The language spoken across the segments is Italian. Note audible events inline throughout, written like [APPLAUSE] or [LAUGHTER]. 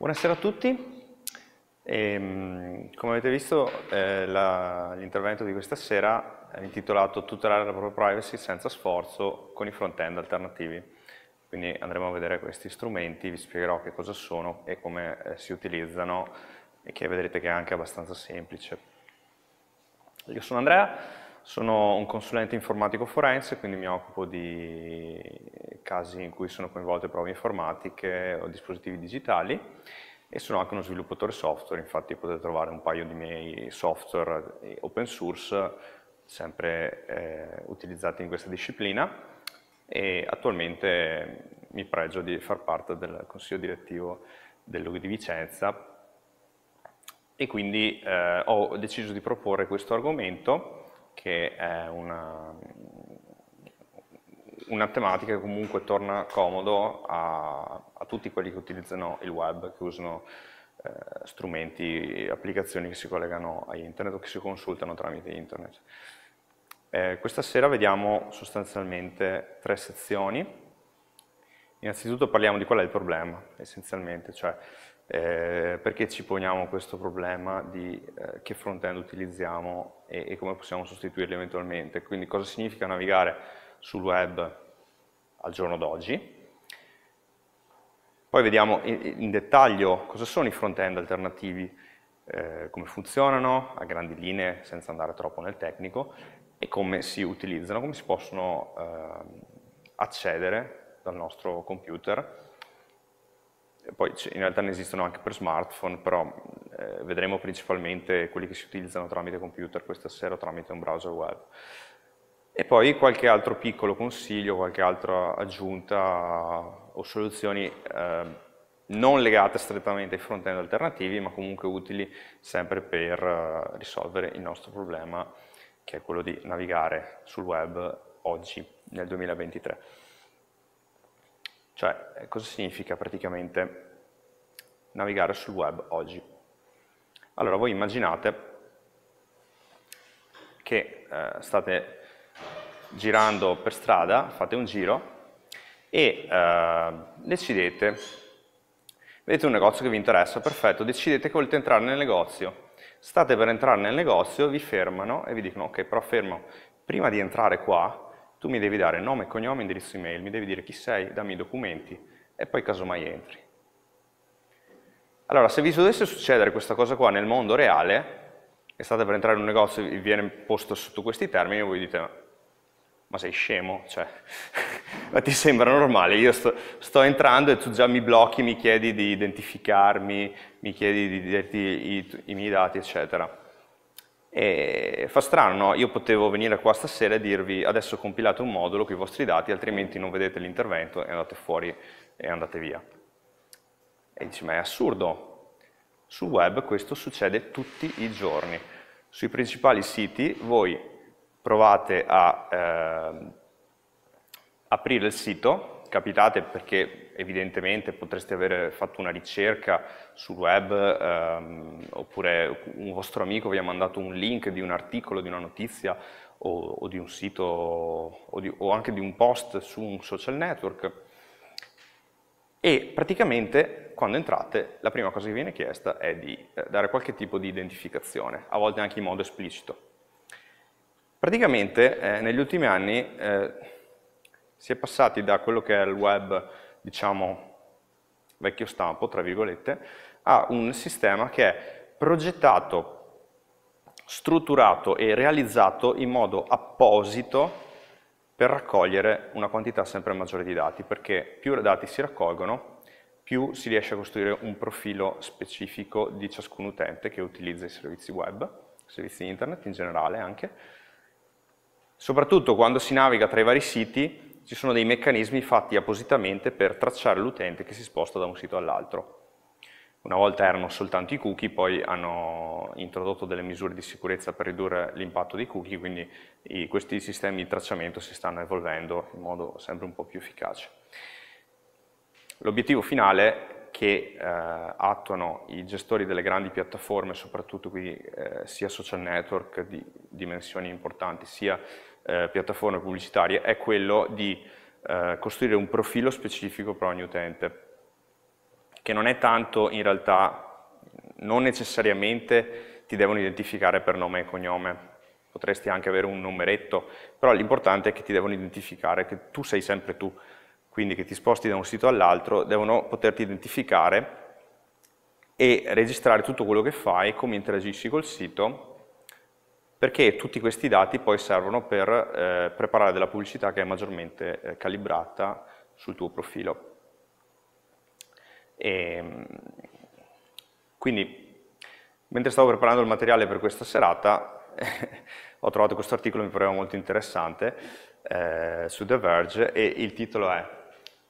Buonasera a tutti. E, ehm, come avete visto eh, l'intervento di questa sera è intitolato Tutelare la propria privacy senza sforzo con i front-end alternativi. Quindi andremo a vedere questi strumenti, vi spiegherò che cosa sono e come eh, si utilizzano e che vedrete che è anche abbastanza semplice. Io sono Andrea, sono un consulente informatico forense, quindi mi occupo di casi in cui sono coinvolte prove informatiche o dispositivi digitali e sono anche uno sviluppatore software, infatti potete trovare un paio di miei software eh, open source sempre eh, utilizzati in questa disciplina e attualmente mi pregio di far parte del consiglio direttivo del Lugo di Vicenza e quindi eh, ho deciso di proporre questo argomento che è una, una tematica che comunque torna comodo a, a, tutti quelli che utilizzano il web, che usano eh, strumenti, applicazioni che si collegano a internet o che si consultano tramite internet. Eh, questa sera vediamo sostanzialmente tre sezioni. Innanzitutto parliamo di qual è il problema, essenzialmente, cioè eh, perché ci poniamo questo problema di eh, che front-end utilizziamo e, e, come possiamo sostituirli eventualmente. Quindi cosa significa navigare sul web al giorno d'oggi. Poi vediamo in, in, dettaglio cosa sono i front-end alternativi, eh, come funzionano, a grandi linee, senza andare troppo nel tecnico, e come si utilizzano, come si possono ehm, accedere dal nostro computer poi in realtà ne esistono anche per smartphone, però eh, vedremo principalmente quelli che si utilizzano tramite computer questa sera o tramite un browser web. E poi qualche altro piccolo consiglio, qualche altra aggiunta o soluzioni eh, non legate strettamente ai front-end alternativi, ma comunque utili sempre per eh, risolvere il nostro problema, che è quello di navigare sul web oggi, nel 2023. Cioè, eh, cosa significa praticamente navigare sul web oggi? Allora, voi immaginate che eh, state girando per strada, fate un giro e eh, decidete, vedete un negozio che vi interessa, perfetto, decidete che volete entrare nel negozio. State per entrare nel negozio, vi fermano e vi dicono, ok, però fermo, prima di entrare qua, tu mi devi dare nome, cognome, indirizzo email, mi devi dire chi sei, dammi i documenti e poi casomai entri. Allora, se vi dovesse succedere questa cosa qua nel mondo reale, e state per entrare in un negozio e vi viene posto sotto questi termini, voi dite, ma sei scemo? Cioè, [LAUGHS] ma ti sembra normale? Io sto, sto, entrando e tu già mi blocchi, mi chiedi di identificarmi, mi chiedi di dirti i, i miei dati, eccetera. E fa strano, no? io potevo venire qua stasera e dirvi adesso compilate un modulo con i vostri dati, altrimenti non vedete l'intervento e andate fuori e andate via. E dici, ma è assurdo. Sul web questo succede tutti i giorni. Sui principali siti voi provate a eh, aprire il sito, capitate perché evidentemente potreste aver fatto una ricerca sul web ehm, oppure un vostro amico vi ha mandato un link di un articolo, di una notizia o, o di un sito o, di, o anche di un post su un social network e praticamente quando entrate la prima cosa che viene chiesta è di eh, dare qualche tipo di identificazione, a volte anche in modo esplicito. Praticamente eh, negli ultimi anni eh, si è passati da quello che è il web, diciamo, vecchio stampo, tra virgolette, a un sistema che è progettato, strutturato e realizzato in modo apposito per raccogliere una quantità sempre maggiore di dati, perché più dati si raccolgono, più si riesce a costruire un profilo specifico di ciascun utente che utilizza i servizi web, i servizi internet in generale anche, soprattutto quando si naviga tra i vari siti ci sono dei meccanismi fatti appositamente per tracciare l'utente che si sposta da un sito all'altro. Una volta erano soltanto i cookie, poi hanno introdotto delle misure di sicurezza per ridurre l'impatto dei cookie, quindi questi sistemi di tracciamento si stanno evolvendo in modo sempre un po' più efficace. L'obiettivo finale che eh, attuano i gestori delle grandi piattaforme, soprattutto qui eh, sia social network di dimensioni importanti, sia eh, piattaforme pubblicitarie è quello di eh, costruire un profilo specifico per ogni utente, che non è tanto in realtà, non necessariamente ti devono identificare per nome e cognome, potresti anche avere un numeretto, però l'importante è che ti devono identificare, che tu sei sempre tu, quindi che ti sposti da un sito all'altro, devono poterti identificare e registrare tutto quello che fai, come interagisci col sito perché tutti questi dati poi servono per eh, preparare della pubblicità che è maggiormente eh, calibrata sul tuo profilo. E, ehm, quindi, mentre stavo preparando il materiale per questa serata, [LAUGHS] ho trovato questo articolo che mi pareva molto interessante eh, su The Verge e il titolo è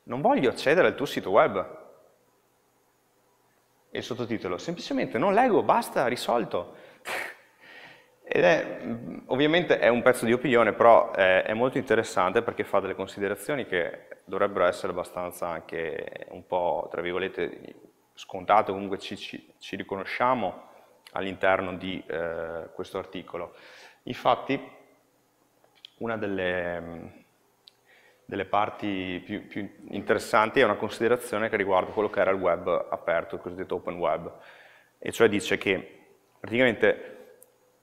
Non voglio accedere al tuo sito web. E il sottotitolo, semplicemente non leggo, basta, risolto. Ed è, ovviamente è un pezzo di opinione, però è, eh, è, molto interessante perché fa delle considerazioni che dovrebbero essere abbastanza anche un po', tra virgolette, scontate, comunque ci, ci, ci riconosciamo all'interno di eh, questo articolo. Infatti, una delle, delle parti più, più, interessanti è una considerazione che riguarda quello che era il web aperto, il cosiddetto open web, e cioè dice che praticamente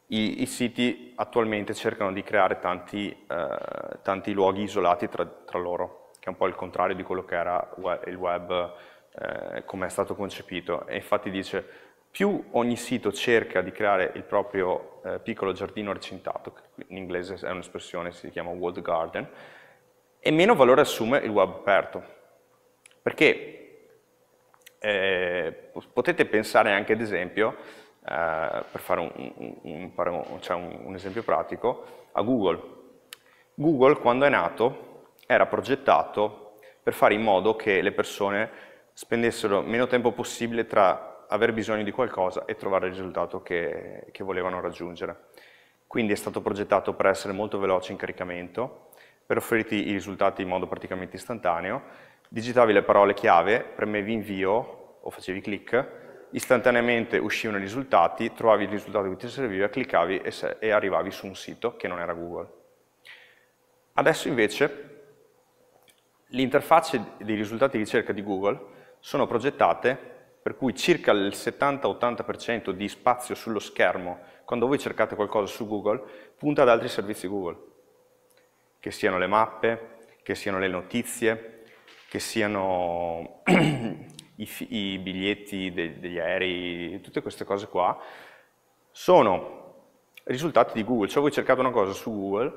i, i siti attualmente cercano di creare tanti, eh, tanti luoghi isolati tra, tra, loro, che è un po' il contrario di quello che era il web eh, come è stato concepito. E infatti dice, più ogni sito cerca di creare il proprio eh, piccolo giardino recintato, che in inglese è un'espressione, si chiama walled garden, e meno valore assume il web aperto. Perché eh, potete pensare anche, ad esempio, eh, per fare un, un, un, cioè un esempio pratico, a Google. Google, quando è nato, era progettato per fare in modo che le persone spendessero meno tempo possibile tra aver bisogno di qualcosa e trovare il risultato che, che volevano raggiungere. Quindi è stato progettato per essere molto veloce in caricamento, per offrirti i risultati in modo praticamente istantaneo, digitavi le parole chiave, premevi invio o facevi click istantaneamente uscivano i risultati, trovavi il risultato che ti serviva, cliccavi e, se, e arrivavi su un sito che non era Google. Adesso invece le interfacce dei risultati di ricerca di Google sono progettate per cui circa il 70-80% di spazio sullo schermo, quando voi cercate qualcosa su Google, punta ad altri servizi Google, che siano le mappe, che siano le notizie, che siano [CLEARS THROAT] i, i biglietti de, degli aerei, tutte queste cose qua, sono risultati di Google. Cioè voi cercate una cosa su Google,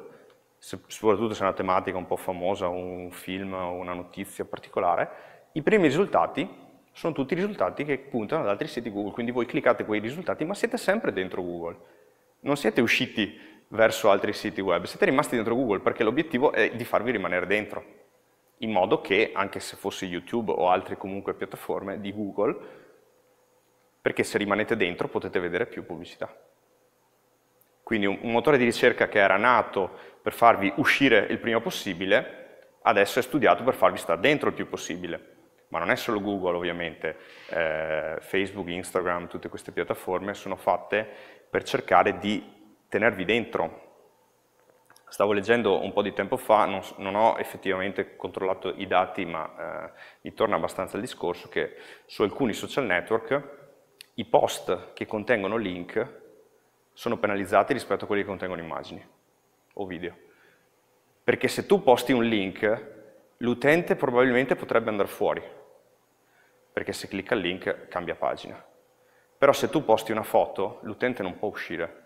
se, soprattutto se è una tematica un po' famosa, un film o una notizia particolare, i primi risultati sono tutti risultati che puntano ad altri siti Google, quindi voi cliccate quei risultati ma siete sempre dentro Google, non siete usciti verso altri siti web, siete rimasti dentro Google perché l'obiettivo è di farvi rimanere dentro in modo che, anche se fosse YouTube o altre comunque piattaforme di Google, perché se rimanete dentro potete vedere più pubblicità. Quindi un, un motore di ricerca che era nato per farvi uscire il prima possibile, adesso è studiato per farvi stare dentro il più possibile. Ma non è solo Google ovviamente, eh, Facebook, Instagram, tutte queste piattaforme sono fatte per cercare di tenervi dentro Stavo leggendo un po' di tempo fa, non, non ho effettivamente controllato i dati, ma eh, mi torna abbastanza il discorso che su alcuni social network i post che contengono link sono penalizzati rispetto a quelli che contengono immagini o video. Perché se tu posti un link, l'utente probabilmente potrebbe andare fuori, perché se clicca il link cambia pagina. Però se tu posti una foto, l'utente non può uscire,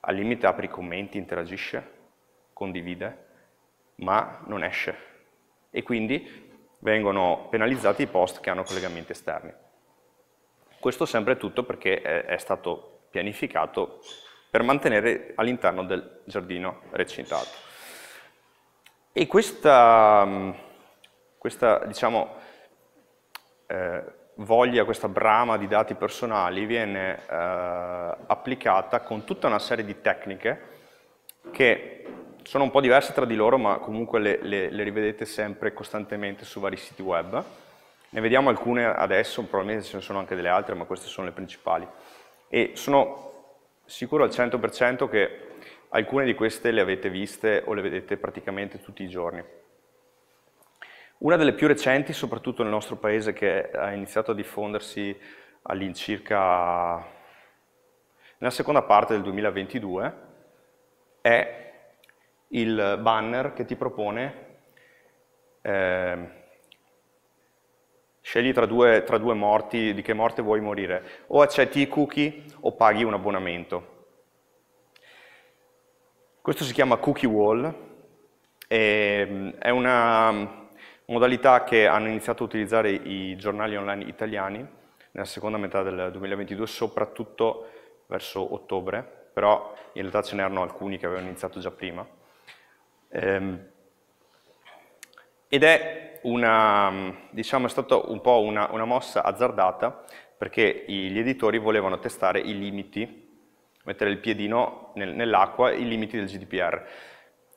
al limite apre i commenti, interagisce, condivide, ma non esce. E quindi vengono penalizzati i post che hanno collegamenti esterni. Questo sempre è tutto perché è, è stato pianificato per mantenere all'interno del giardino recintato. E questa, mm, questa diciamo, eh, voglia, questa brama di dati personali viene eh, applicata con tutta una serie di tecniche che sono un po' diverse tra di loro, ma comunque le, le, le rivedete sempre costantemente su vari siti web. Ne vediamo alcune adesso, probabilmente ce ne sono anche delle altre, ma queste sono le principali. E sono sicuro al 100% che alcune di queste le avete viste o le vedete praticamente tutti i giorni. Una delle più recenti, soprattutto nel nostro paese, che ha iniziato a diffondersi all'incirca nella seconda parte del 2022, è il banner che ti propone eh, scegli tra due, tra due, morti, di che morte vuoi morire, o accetti i cookie o paghi un abbonamento. Questo si chiama cookie wall, mm, è una mm, modalità che hanno iniziato a utilizzare i giornali online italiani nella seconda metà del 2022, soprattutto verso ottobre, però in realtà ce n'erano alcuni che avevano iniziato già prima Ehm, ed è, una, diciamo, è stata un po' una, una mossa azzardata perché gli editori volevano testare i limiti, mettere il piedino nel, nell'acqua, i limiti del GDPR.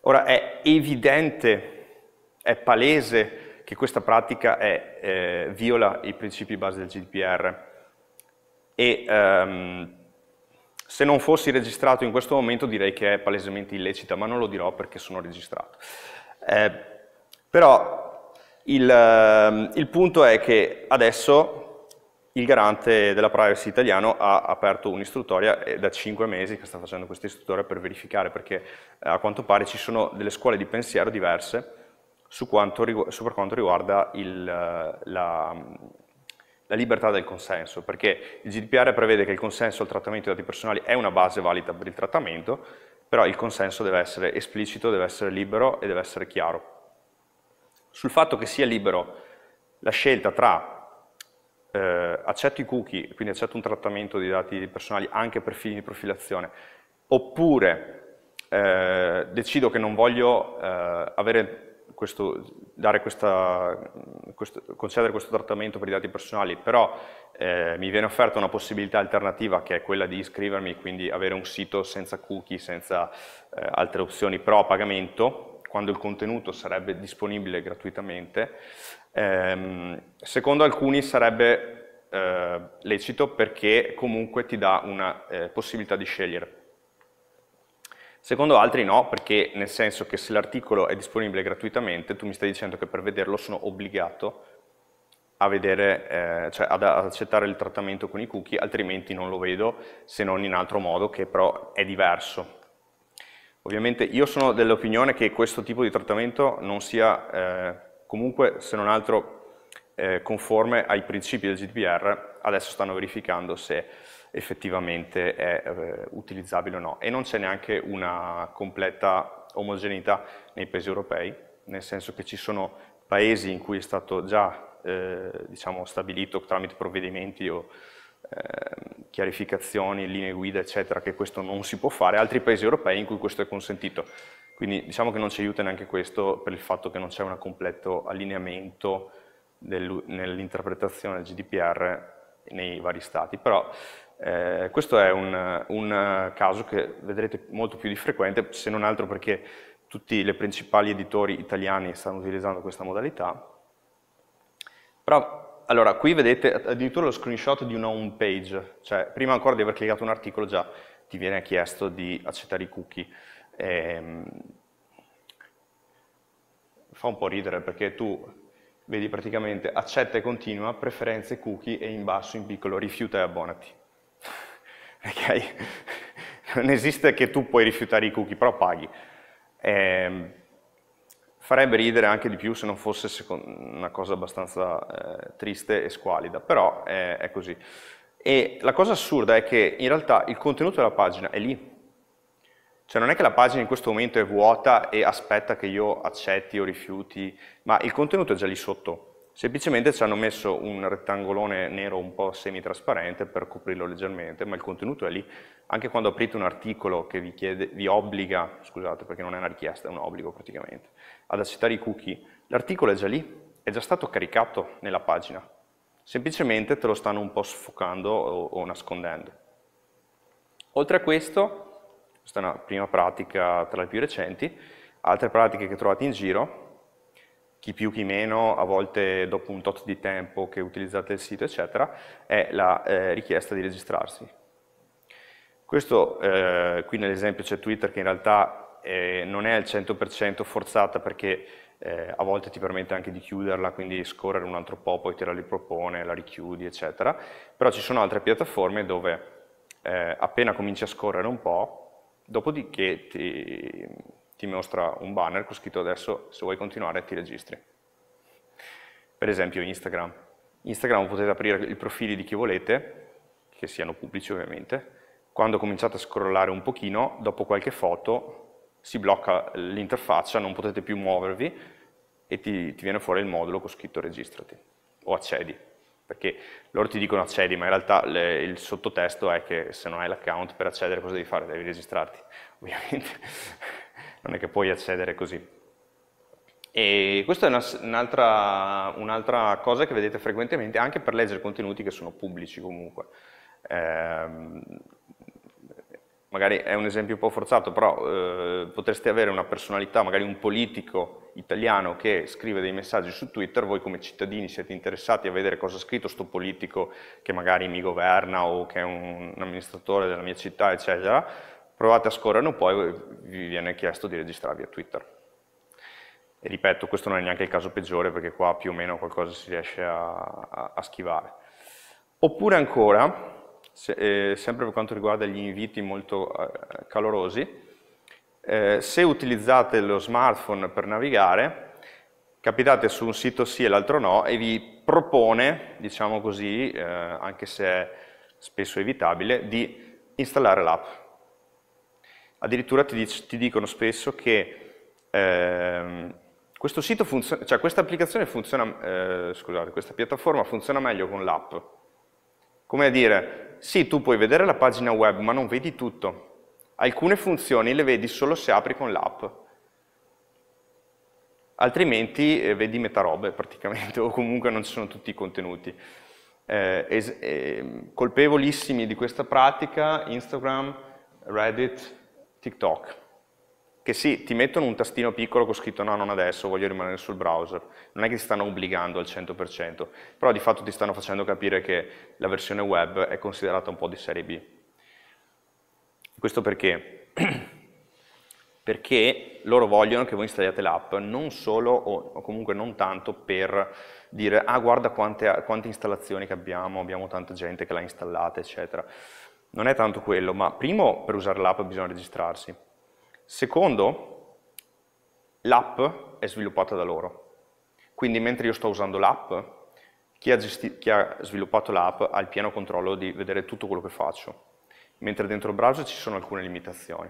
Ora è evidente, è palese che questa pratica è, eh, viola i principi base del GDPR e ehm, se non fossi registrato in questo momento direi che è palesemente illecita, ma non lo dirò perché sono registrato. Eh, però il, ehm, il punto è che adesso il garante della privacy italiano ha aperto un'istruttoria eh, da 5 mesi che sta facendo questa istruttoria per verificare, perché eh, a quanto pare ci sono delle scuole di pensiero diverse su, quanto, su per quanto riguarda il, eh, la, la libertà del consenso, perché il GDPR prevede che il consenso al trattamento dei dati personali è una base valida per il trattamento, però il consenso deve essere esplicito, deve essere libero e deve essere chiaro. Sul fatto che sia libero la scelta tra eh, accetto i cookie, quindi accetto un trattamento di dati personali anche per fini di profilazione, oppure eh, decido che non voglio eh, avere questo, questa, questo, concedere questo trattamento per i dati personali, però eh, mi viene offerta una possibilità alternativa che è quella di iscrivermi, quindi avere un sito senza cookie, senza eh, altre opzioni però a pagamento, quando il contenuto sarebbe disponibile gratuitamente. Eh, secondo alcuni sarebbe eh, lecito perché comunque ti dà una eh, possibilità di scegliere Secondo altri no, perché nel senso che se l'articolo è disponibile gratuitamente, tu mi stai dicendo che per vederlo sono obbligato vedere, eh, cioè ad accettare il trattamento con i cookie, altrimenti non lo vedo se non in altro modo che però è diverso. Ovviamente io sono dell'opinione che questo tipo di trattamento non sia eh, comunque se non altro eh, conforme ai principi del GDPR, adesso stanno verificando se effettivamente è eh, utilizzabile o no. E non c'è neanche una completa omogeneità nei paesi europei, nel senso che ci sono paesi in cui è stato già eh, diciamo, stabilito tramite provvedimenti o eh, chiarificazioni, linee guida, eccetera, che questo non si può fare, altri paesi europei in cui questo è consentito. Quindi diciamo che non ci aiuta neanche questo per il fatto che non c'è un completo allineamento nell'interpretazione del GDPR nei vari stati. Però eh, questo è un, un, caso che vedrete molto più di frequente, se non altro perché tutti i principali editori italiani stanno utilizzando questa modalità. Però, allora, qui vedete addirittura lo screenshot di una home page, cioè prima ancora di aver cliccato un articolo già ti viene chiesto di accettare i cookie. Eh, fa un po' ridere perché tu vedi praticamente accetta e continua, preferenze cookie e in basso in piccolo rifiuta e abbonati. [LAUGHS] ok? Non esiste che tu puoi rifiutare i cookie, però paghi. Eh, farebbe ridere anche di più se non fosse una cosa abbastanza eh, triste e squalida, però eh, è così. E la cosa assurda è che in realtà il contenuto della pagina è lì. Cioè non è che la pagina in questo momento è vuota e aspetta che io accetti o rifiuti, ma il contenuto è già lì sotto. Semplicemente ci hanno messo un rettangolone nero un po' semitrasparente per coprirlo leggermente, ma il contenuto è lì. Anche quando aprite un articolo che vi, chiede, vi obbliga, scusate perché non è una richiesta, è un obbligo praticamente, ad accettare i cookie, l'articolo è già lì, è già stato caricato nella pagina. Semplicemente te lo stanno un po' sfocando o, o nascondendo. Oltre a questo, questa è una prima pratica tra le più recenti, altre pratiche che trovate in giro, chi più chi meno, a volte dopo un tot di tempo che utilizzate il sito, eccetera, è la eh, richiesta di registrarsi. Questo, eh, qui nell'esempio c'è Twitter che in realtà eh, non è al 100% forzata perché eh, a volte ti permette anche di chiuderla, quindi scorrere un altro po', poi te la ripropone, la richiudi, eccetera, però ci sono altre piattaforme dove eh, appena cominci a scorrere un po', dopodiché ti, ti mostra un banner con scritto adesso se vuoi continuare ti registri. Per esempio Instagram. Instagram potete aprire i profili di chi volete, che siano pubblici ovviamente. Quando cominciate a scrollare un pochino, dopo qualche foto si blocca l'interfaccia, non potete più muovervi e ti, ti viene fuori il modulo con scritto registrati o accedi perché loro ti dicono accedi, ma in realtà le, il sottotesto è che se non hai l'account per accedere cosa devi fare? Devi registrarti, [LAUGHS] ovviamente non è che puoi accedere così. E questa è un'altra, un cosa che vedete frequentemente anche per leggere contenuti che sono pubblici comunque. Eh, magari è un esempio un po' forzato, però eh, potreste avere una personalità, magari un politico italiano che scrive dei messaggi su Twitter, voi come cittadini siete interessati a vedere cosa ha scritto questo politico che magari mi governa o che è un, un amministratore della mia città, eccetera, provate a scorrere un po' e vi viene chiesto di registrarvi a Twitter. E ripeto, questo non è neanche il caso peggiore perché qua più o meno qualcosa si riesce a, a, a schivare. Oppure ancora, se, eh, sempre per quanto riguarda gli inviti molto eh, calorosi, eh, se utilizzate lo smartphone per navigare, capitate su un sito sì e l'altro no e vi propone, diciamo così, eh, anche se è spesso evitabile, di installare l'app addirittura ti, ti dicono spesso che ehm, funziona, cioè questa applicazione funziona, eh, scusate, questa piattaforma funziona meglio con l'app. Come a dire, sì, tu puoi vedere la pagina web, ma non vedi tutto. Alcune funzioni le vedi solo se apri con l'app altrimenti eh, vedi robe [LAUGHS] praticamente, o comunque non ci sono tutti i contenuti. Eh, es, eh, colpevolissimi di questa pratica, Instagram, Reddit, TikTok, che sì, ti mettono un tastino piccolo con scritto no, non adesso, voglio rimanere sul browser, non è che ti stanno obbligando al 100%, però di fatto ti stanno facendo capire che la versione web è considerata un po' di serie B. Questo perché? [CLEARS THROAT] perché loro vogliono che voi installiate l'app non solo o comunque non tanto per dire ah guarda quante, quante installazioni che abbiamo, abbiamo tanta gente che l'ha installata eccetera, non è tanto quello, ma primo per usare l'app bisogna registrarsi. Secondo, l'app è sviluppata da loro. Quindi mentre io sto usando l'app, chi, chi ha, sviluppato l'app ha il pieno controllo di vedere tutto quello che faccio, mentre dentro il browser ci sono alcune limitazioni.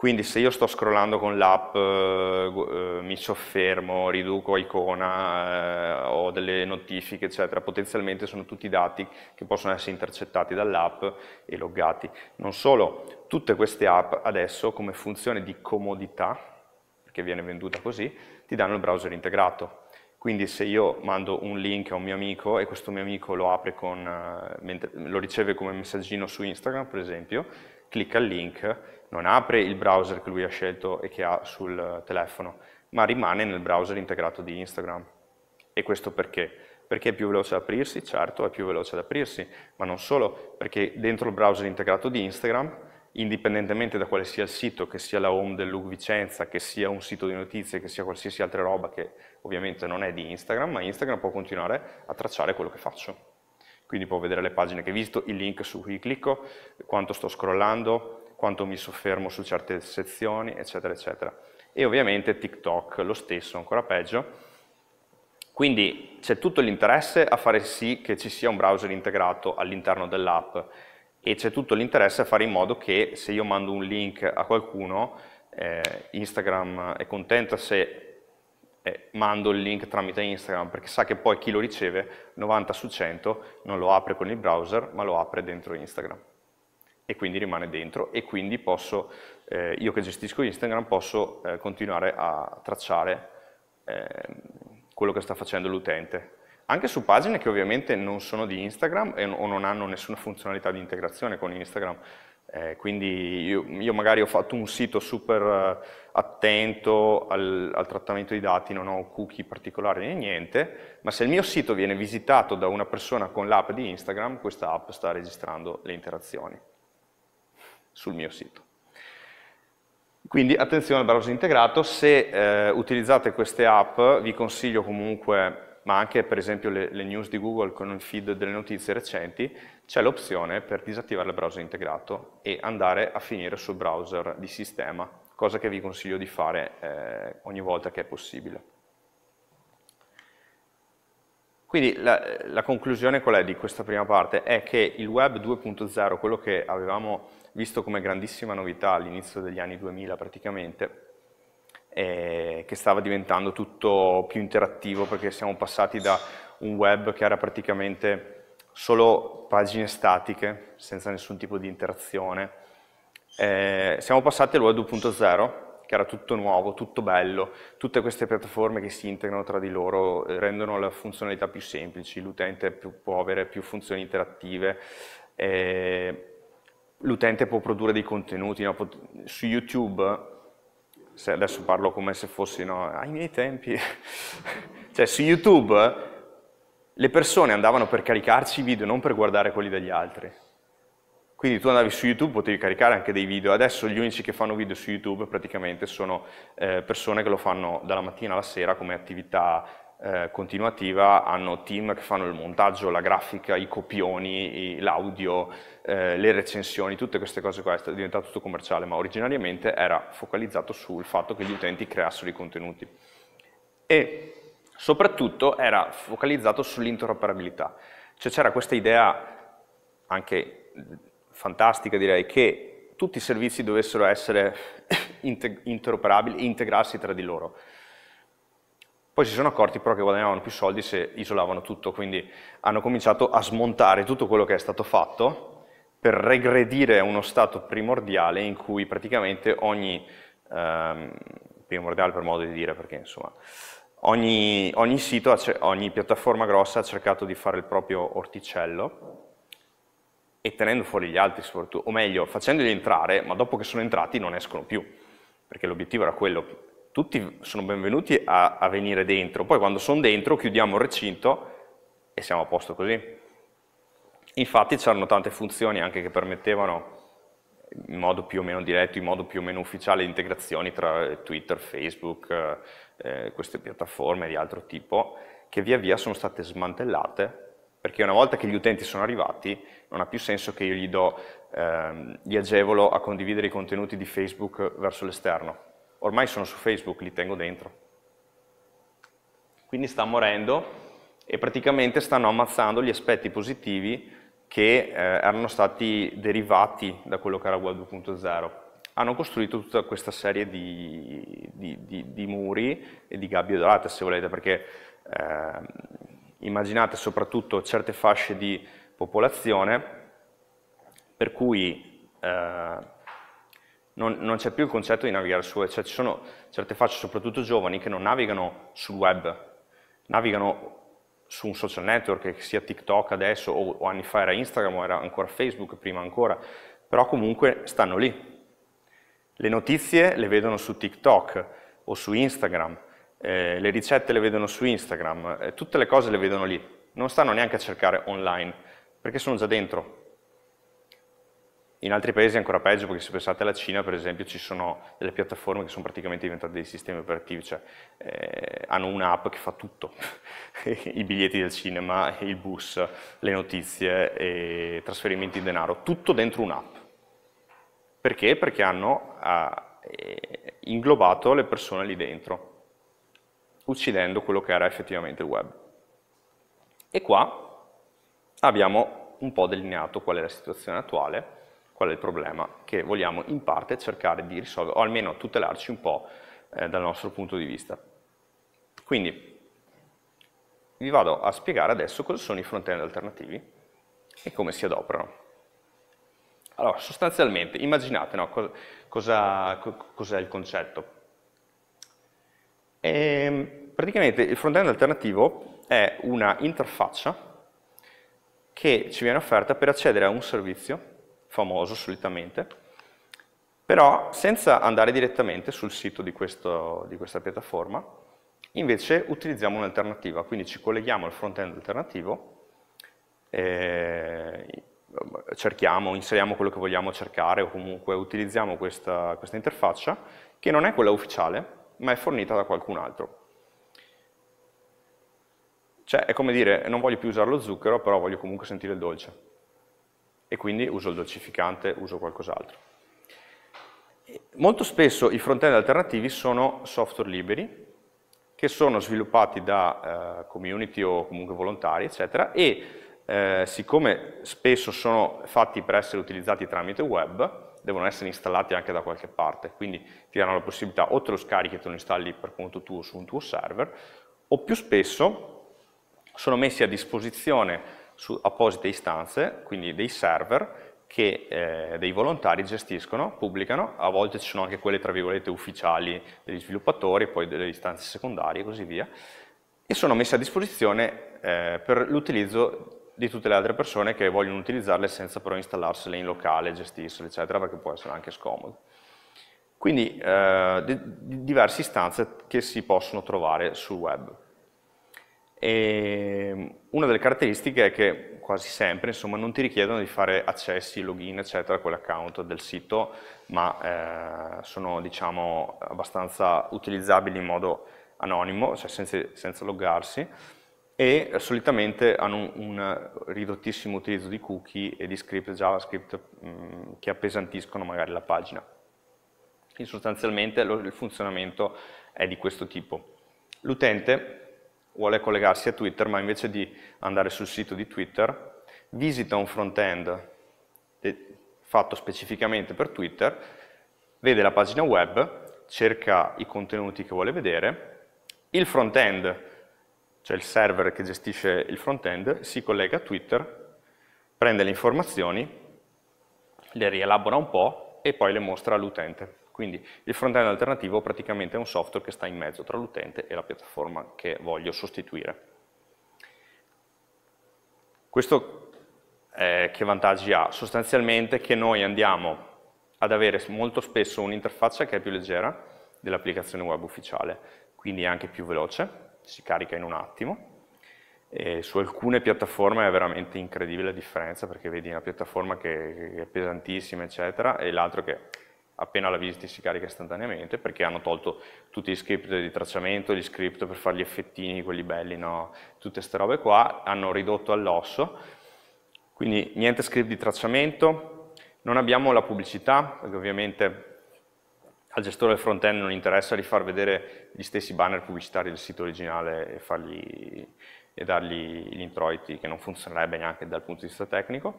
Quindi se io sto scrollando con l'app, eh, eh, mi soffermo, riduco icona, eh, ho delle notifiche, eccetera, potenzialmente sono tutti dati che possono essere intercettati dall'app e loggati. Non solo, tutte queste app adesso come funzione di comodità, perché viene venduta così, ti danno il browser integrato. Quindi se io mando un link a un mio amico e questo mio amico lo apre con, eh, lo riceve come messaggino su Instagram, per esempio, clicca il link non apre il browser che lui ha scelto e che ha sul eh, telefono, ma rimane nel browser integrato di Instagram. E questo perché? Perché è più veloce ad aprirsi? Certo, è più veloce ad aprirsi, ma non solo, perché dentro il browser integrato di Instagram indipendentemente da quale sia il sito, che sia la home del Look Vicenza, che sia un sito di notizie, che sia qualsiasi altra roba che ovviamente non è di Instagram, ma Instagram può continuare a tracciare quello che faccio. Quindi può vedere le pagine che visto, il link su cui clicco, quanto sto scrollando, quanto mi soffermo su certe sezioni, eccetera, eccetera. E ovviamente TikTok lo stesso, ancora peggio. Quindi c'è tutto l'interesse a fare sì che ci sia un browser integrato all'interno dell'app e c'è tutto l'interesse a fare in modo che se io mando un link a qualcuno, eh, Instagram è contenta se eh, mando il link tramite Instagram perché sa che poi chi lo riceve 90 su 100 non lo apre con il browser ma lo apre dentro Instagram e quindi rimane dentro e quindi posso, eh, io che gestisco Instagram posso eh, continuare a tracciare ehm, quello che sta facendo l'utente. Anche su pagine che ovviamente non sono di Instagram e, o non hanno nessuna funzionalità di integrazione con Instagram, eh, quindi io, io, magari ho fatto un sito super eh, attento al, al, trattamento dei dati, non ho cookie particolari né niente, ma se il mio sito viene visitato da una persona con l'app di Instagram, questa app sta registrando le interazioni sul mio sito. Quindi attenzione al browser integrato, se eh, utilizzate queste app vi consiglio comunque, ma anche per esempio le, le news di Google con il feed delle notizie recenti, c'è l'opzione per disattivare il browser integrato e andare a finire sul browser di sistema, cosa che vi consiglio di fare eh, ogni volta che è possibile. Quindi la, la conclusione qual è di questa prima parte? È che il web 2.0, quello che avevamo visto come grandissima novità all'inizio degli anni 2000 praticamente, eh, che stava diventando tutto più interattivo perché siamo passati da un web che era praticamente solo pagine statiche, senza nessun tipo di interazione. Eh, siamo passati al web 2.0, che era tutto nuovo, tutto bello, tutte queste piattaforme che si integrano tra di loro, eh, rendono la funzionalità più semplice, l'utente può avere più funzioni interattive, eh, l'utente può produrre dei contenuti. No? Su YouTube, adesso parlo come se fossi no, ai miei tempi, [LAUGHS] cioè su YouTube le persone andavano per caricarci i video, non per guardare quelli degli altri. Quindi tu andavi su YouTube, potevi caricare anche dei video. Adesso gli unici che fanno video su YouTube praticamente sono eh, persone che lo fanno dalla mattina alla sera come attività eh, continuativa hanno team che fanno il montaggio, la grafica, i copioni, i, l'audio, eh, le recensioni, tutte queste cose qua, è diventato tutto commerciale, ma originariamente era focalizzato sul fatto che gli utenti creassero i contenuti. E soprattutto era focalizzato sull'interoperabilità, cioè c'era questa idea anche fantastica direi, che tutti i servizi dovessero essere [COUGHS] interoperabili e integrarsi tra di loro. Poi si sono accorti però che guadagnavano più soldi se isolavano tutto, quindi hanno cominciato a smontare tutto quello che è stato fatto per regredire a uno stato primordiale in cui praticamente ogni, ehm, primordiale per modo di dire, perché insomma, ogni, ogni sito, ogni piattaforma grossa ha cercato di fare il proprio orticello e tenendo fuori gli altri soprattutto, o meglio, facendoli entrare, ma dopo che sono entrati non escono più, perché l'obiettivo era quello, tutti sono benvenuti a, a venire dentro, poi quando sono dentro chiudiamo il recinto e siamo a posto così. Infatti c'erano tante funzioni anche che permettevano in modo più o meno diretto, in modo più o meno ufficiale, integrazioni tra eh, Twitter, Facebook, eh, eh, queste piattaforme di altro tipo, che via via sono state smantellate, perché una volta che gli utenti sono arrivati, non ha più senso che io gli, do, ehm, gli agevolo a condividere i contenuti di Facebook verso l'esterno, ormai sono su Facebook, li tengo dentro. Quindi sta morendo e praticamente stanno ammazzando gli aspetti positivi che eh, erano stati derivati da quello che era Web 2.0. Hanno costruito tutta questa serie di, di, di, di, muri e di gabbie dorate, se volete, perché eh, immaginate soprattutto certe fasce di popolazione per cui eh, non, non c'è più il concetto di navigare su web, cioè ci sono certe facce, soprattutto giovani, che non navigano sul web, navigano su un social network, che sia TikTok adesso o, o anni fa era Instagram o era ancora Facebook, prima ancora, però comunque stanno lì. Le notizie le vedono su TikTok o su Instagram, eh, le ricette le vedono su Instagram, eh, tutte le cose le vedono lì, non stanno neanche a cercare online, perché sono già dentro, in altri paesi è ancora peggio perché se pensate alla Cina per esempio ci sono delle piattaforme che sono praticamente diventate dei sistemi operativi, cioè eh, hanno un'app che fa tutto, [LAUGHS] i biglietti del cinema, il bus, le notizie, i trasferimenti di denaro, tutto dentro un'app. Perché? Perché hanno ah, eh, inglobato le persone lì dentro, uccidendo quello che era effettivamente il web. E qua abbiamo un po' delineato qual è la situazione attuale qual è il problema che vogliamo in parte cercare di risolvere, o almeno tutelarci un po' eh, dal nostro punto di vista. Quindi vi vado a spiegare adesso cosa sono i front-end alternativi e come si adoperano. Allora, sostanzialmente, immaginate no, co cosa, co cos'è il concetto. E, ehm, praticamente il front-end alternativo è una interfaccia che ci viene offerta per accedere a un servizio famoso solitamente, però senza andare direttamente sul sito di, questo, di questa piattaforma, invece utilizziamo un'alternativa, quindi ci colleghiamo al front-end alternativo, eh, cerchiamo, inseriamo quello che vogliamo cercare o comunque utilizziamo questa, questa interfaccia che non è quella ufficiale, ma è fornita da qualcun altro. Cioè, è come dire, non voglio più usare lo zucchero, però voglio comunque sentire il dolce e quindi uso il dolcificante, uso qualcos'altro. Molto spesso i front-end alternativi sono software liberi, che sono sviluppati da eh, community o comunque volontari, eccetera, e eh, siccome spesso sono fatti per essere utilizzati tramite web, devono essere installati anche da qualche parte, quindi ti danno la possibilità o te lo scarichi e te lo installi per conto tuo su un tuo server, o più spesso sono messi a disposizione su apposite istanze, quindi dei server che eh, dei volontari gestiscono, pubblicano, a volte ci sono anche quelle tra virgolette ufficiali degli sviluppatori, poi delle istanze secondarie e così via, e sono messe a disposizione eh, per l'utilizzo di tutte le altre persone che vogliono utilizzarle senza però installarsele in locale, gestirsele, eccetera, perché può essere anche scomodo. Quindi eh, diverse istanze che si possono trovare sul web. E mm, una delle caratteristiche è che quasi sempre insomma, non ti richiedono di fare accessi, login, eccetera, a quell'account del sito, ma eh, sono diciamo, abbastanza utilizzabili in modo anonimo, cioè senza, senza loggarsi, e solitamente hanno un, un, ridottissimo utilizzo di cookie e di script JavaScript mh, mm, che appesantiscono magari la pagina. Quindi sostanzialmente lo, il funzionamento è di questo tipo. L'utente vuole collegarsi a Twitter, ma invece di andare sul sito di Twitter, visita un front-end eh, fatto specificamente per Twitter, vede la pagina web, cerca i contenuti che vuole vedere, il front-end, cioè il server che gestisce il front-end, si collega a Twitter, prende le informazioni, le rielabora un po' e poi le mostra all'utente. Quindi il front-end alternativo praticamente è un software che sta in mezzo tra l'utente e la piattaforma che voglio sostituire. Questo eh, che vantaggi ha? Sostanzialmente che noi andiamo ad avere molto spesso un'interfaccia che è più leggera dell'applicazione web ufficiale, quindi è anche più veloce, si carica in un attimo, e su alcune piattaforme è veramente incredibile la differenza perché vedi una piattaforma che, che è pesantissima eccetera e l'altra che appena la visiti si carica istantaneamente perché hanno tolto tutti gli script di tracciamento, gli script per fare gli effettini, quelli belli, no? tutte queste robe qua, hanno ridotto all'osso, quindi niente script di tracciamento, non abbiamo la pubblicità, perché ovviamente al gestore del front-end non interessa rifar vedere gli stessi banner pubblicitari del sito originale e, fargli, e dargli gli introiti che non funzionerebbe neanche dal punto di vista tecnico.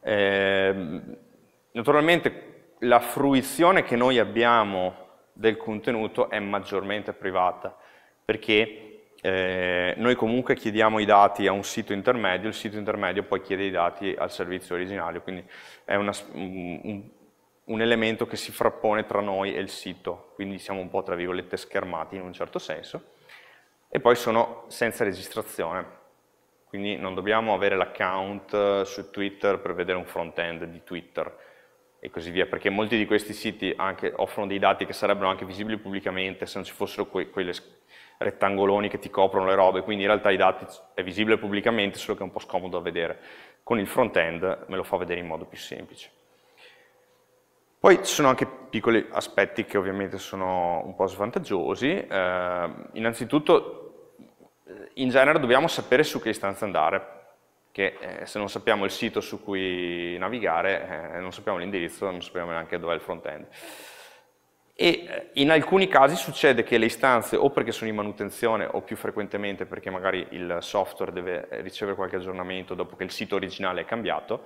Eh, naturalmente la fruizione che noi abbiamo del contenuto è maggiormente privata, perché eh, noi comunque chiediamo i dati a un sito intermedio, il sito intermedio poi chiede i dati al servizio originario, quindi è una, un, un elemento che si frappone tra noi e il sito, quindi siamo un po' tra virgolette schermati in un certo senso, e poi sono senza registrazione, quindi non dobbiamo avere l'account eh, su Twitter per vedere un front-end di Twitter, e così via, perché molti di questi siti anche, offrono dei dati che sarebbero anche visibili pubblicamente se non ci fossero que quelle rettangoloni che ti coprono le robe, quindi in realtà i dati è visibile pubblicamente, solo che è un po' scomodo da vedere. Con il front-end me lo fa vedere in modo più semplice. Poi ci sono anche piccoli aspetti che ovviamente sono un po' svantaggiosi. Eh, innanzitutto, in genere dobbiamo sapere su che istanza andare, che eh, se non sappiamo il sito su cui navigare, eh, non sappiamo l'indirizzo, non sappiamo neanche dov'è il front-end. E eh, in alcuni casi succede che le istanze, o perché sono in manutenzione, o più frequentemente perché magari il software deve eh, ricevere qualche aggiornamento dopo che il sito originale è cambiato,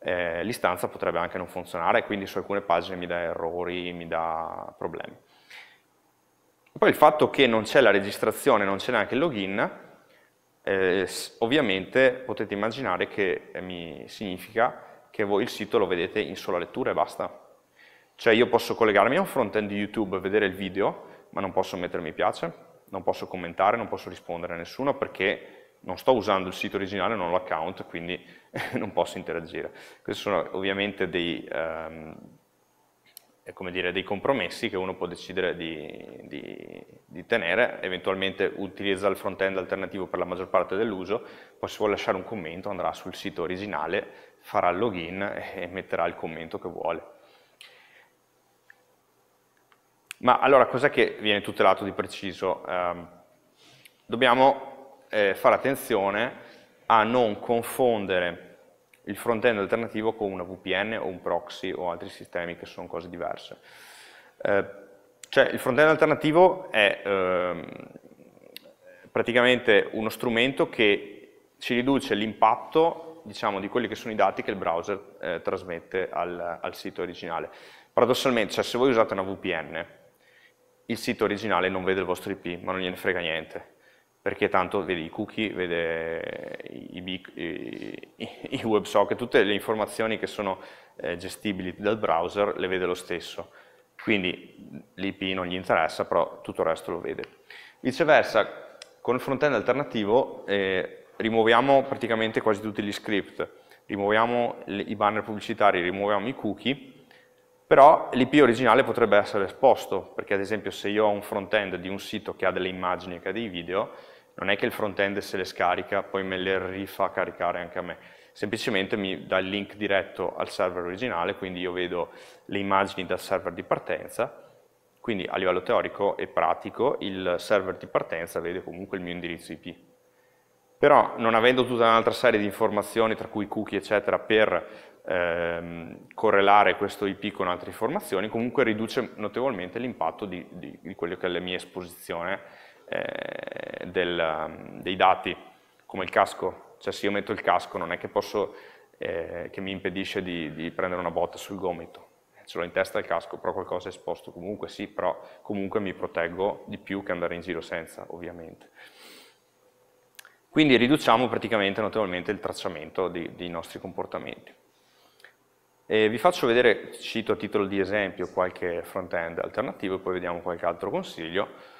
eh, l'istanza potrebbe anche non funzionare e quindi su alcune pagine mi dà errori, mi dà problemi. Poi il fatto che non c'è la registrazione, non c'è neanche il login, eh, ovviamente potete immaginare che eh, mi significa che voi il sito lo vedete in sola lettura e basta. Cioè io posso collegarmi a un frontend di YouTube e vedere il video, ma non posso mettere mi piace, non posso commentare, non posso rispondere a nessuno perché non sto usando il sito originale, non l'account, quindi [LAUGHS] non posso interagire. Questi sono ovviamente dei, um, come dire, dei compromessi che uno può decidere di, di, di tenere, eventualmente utilizza il front-end alternativo per la maggior parte dell'uso, poi se vuole lasciare un commento andrà sul sito originale, farà il login e metterà il commento che vuole. Ma allora cos'è che viene tutelato di preciso? Eh, dobbiamo eh, fare attenzione a non confondere il front-end alternativo con una VPN o un proxy o altri sistemi che sono cose diverse. Eh, cioè il front-end alternativo è eh, praticamente uno strumento che ci riduce l'impatto diciamo, di quelli che sono i dati che il browser eh, trasmette al, al, sito originale. Paradossalmente, cioè, se voi usate una VPN, il sito originale non vede il vostro IP, ma non gliene frega niente perché tanto vede i cookie, vede i, i, i, WebSocket, tutte le informazioni che sono eh, gestibili dal browser le vede lo stesso, quindi l'IP non gli interessa, però tutto il resto lo vede. Viceversa, con il frontend alternativo eh, rimuoviamo praticamente quasi tutti gli script, rimuoviamo le, i banner pubblicitari, rimuoviamo i cookie, però l'IP originale potrebbe essere esposto, perché ad esempio se io ho un frontend di un sito che ha delle immagini e che ha dei video, non è che il front-end se le scarica, poi me le rifà caricare anche a me, semplicemente mi dà il link diretto al server originale, quindi io vedo le immagini dal server di partenza, quindi a livello teorico e pratico il server di partenza vede comunque il mio indirizzo IP. Però non avendo tutta un'altra serie di informazioni, tra cui cookie eccetera, per ehm, correlare questo IP con altre informazioni, comunque riduce notevolmente l'impatto di, di, di quello che è la mia esposizione eh, del, um, dei dati, come il casco. Cioè se io metto il casco non è che posso, eh, che mi impedisce di, di, prendere una botta sul gomito. Eh, ce l'ho in testa il casco, però qualcosa è esposto comunque, sì, però comunque mi proteggo di più che andare in giro senza, ovviamente. Quindi riduciamo praticamente notevolmente il tracciamento di, dei nostri comportamenti. E vi faccio vedere, cito a titolo di esempio, qualche front-end alternativo e poi vediamo qualche altro consiglio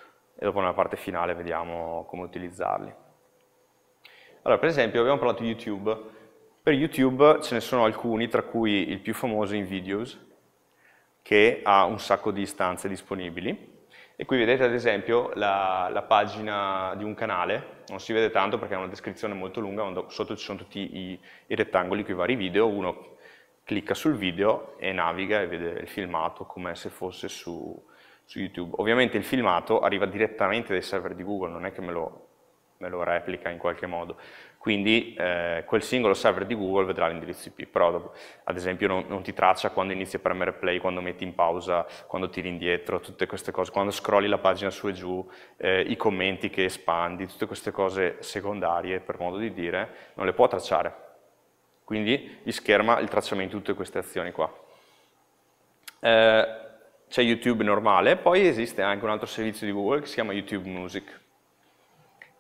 e dopo nella parte finale vediamo come utilizzarli. Allora, per esempio abbiamo parlato di YouTube. Per YouTube ce ne sono alcuni, tra cui il più famoso InVideos, che ha un sacco di istanze disponibili. E qui vedete ad esempio la, la, pagina di un canale, non si vede tanto perché è una descrizione molto lunga, ma sotto ci sono tutti i, i rettangoli con i vari video, uno clicca sul video e naviga e vede il filmato come se fosse su, su YouTube. Ovviamente il filmato arriva direttamente dai server di Google, non è che me lo, me lo replica in qualche modo. Quindi eh, quel singolo server di Google vedrà l'indirizzo IP, però dopo, ad esempio non, non, ti traccia quando inizi a premere play, quando metti in pausa, quando tiri indietro, tutte queste cose, quando scrolli la pagina su e giù, eh, i commenti che espandi, tutte queste cose secondarie, per modo di dire, non le può tracciare. Quindi gli scherma il tracciamento di tutte queste azioni qua. Eh, c'è YouTube normale, poi esiste anche un altro servizio di Google che si chiama YouTube Music.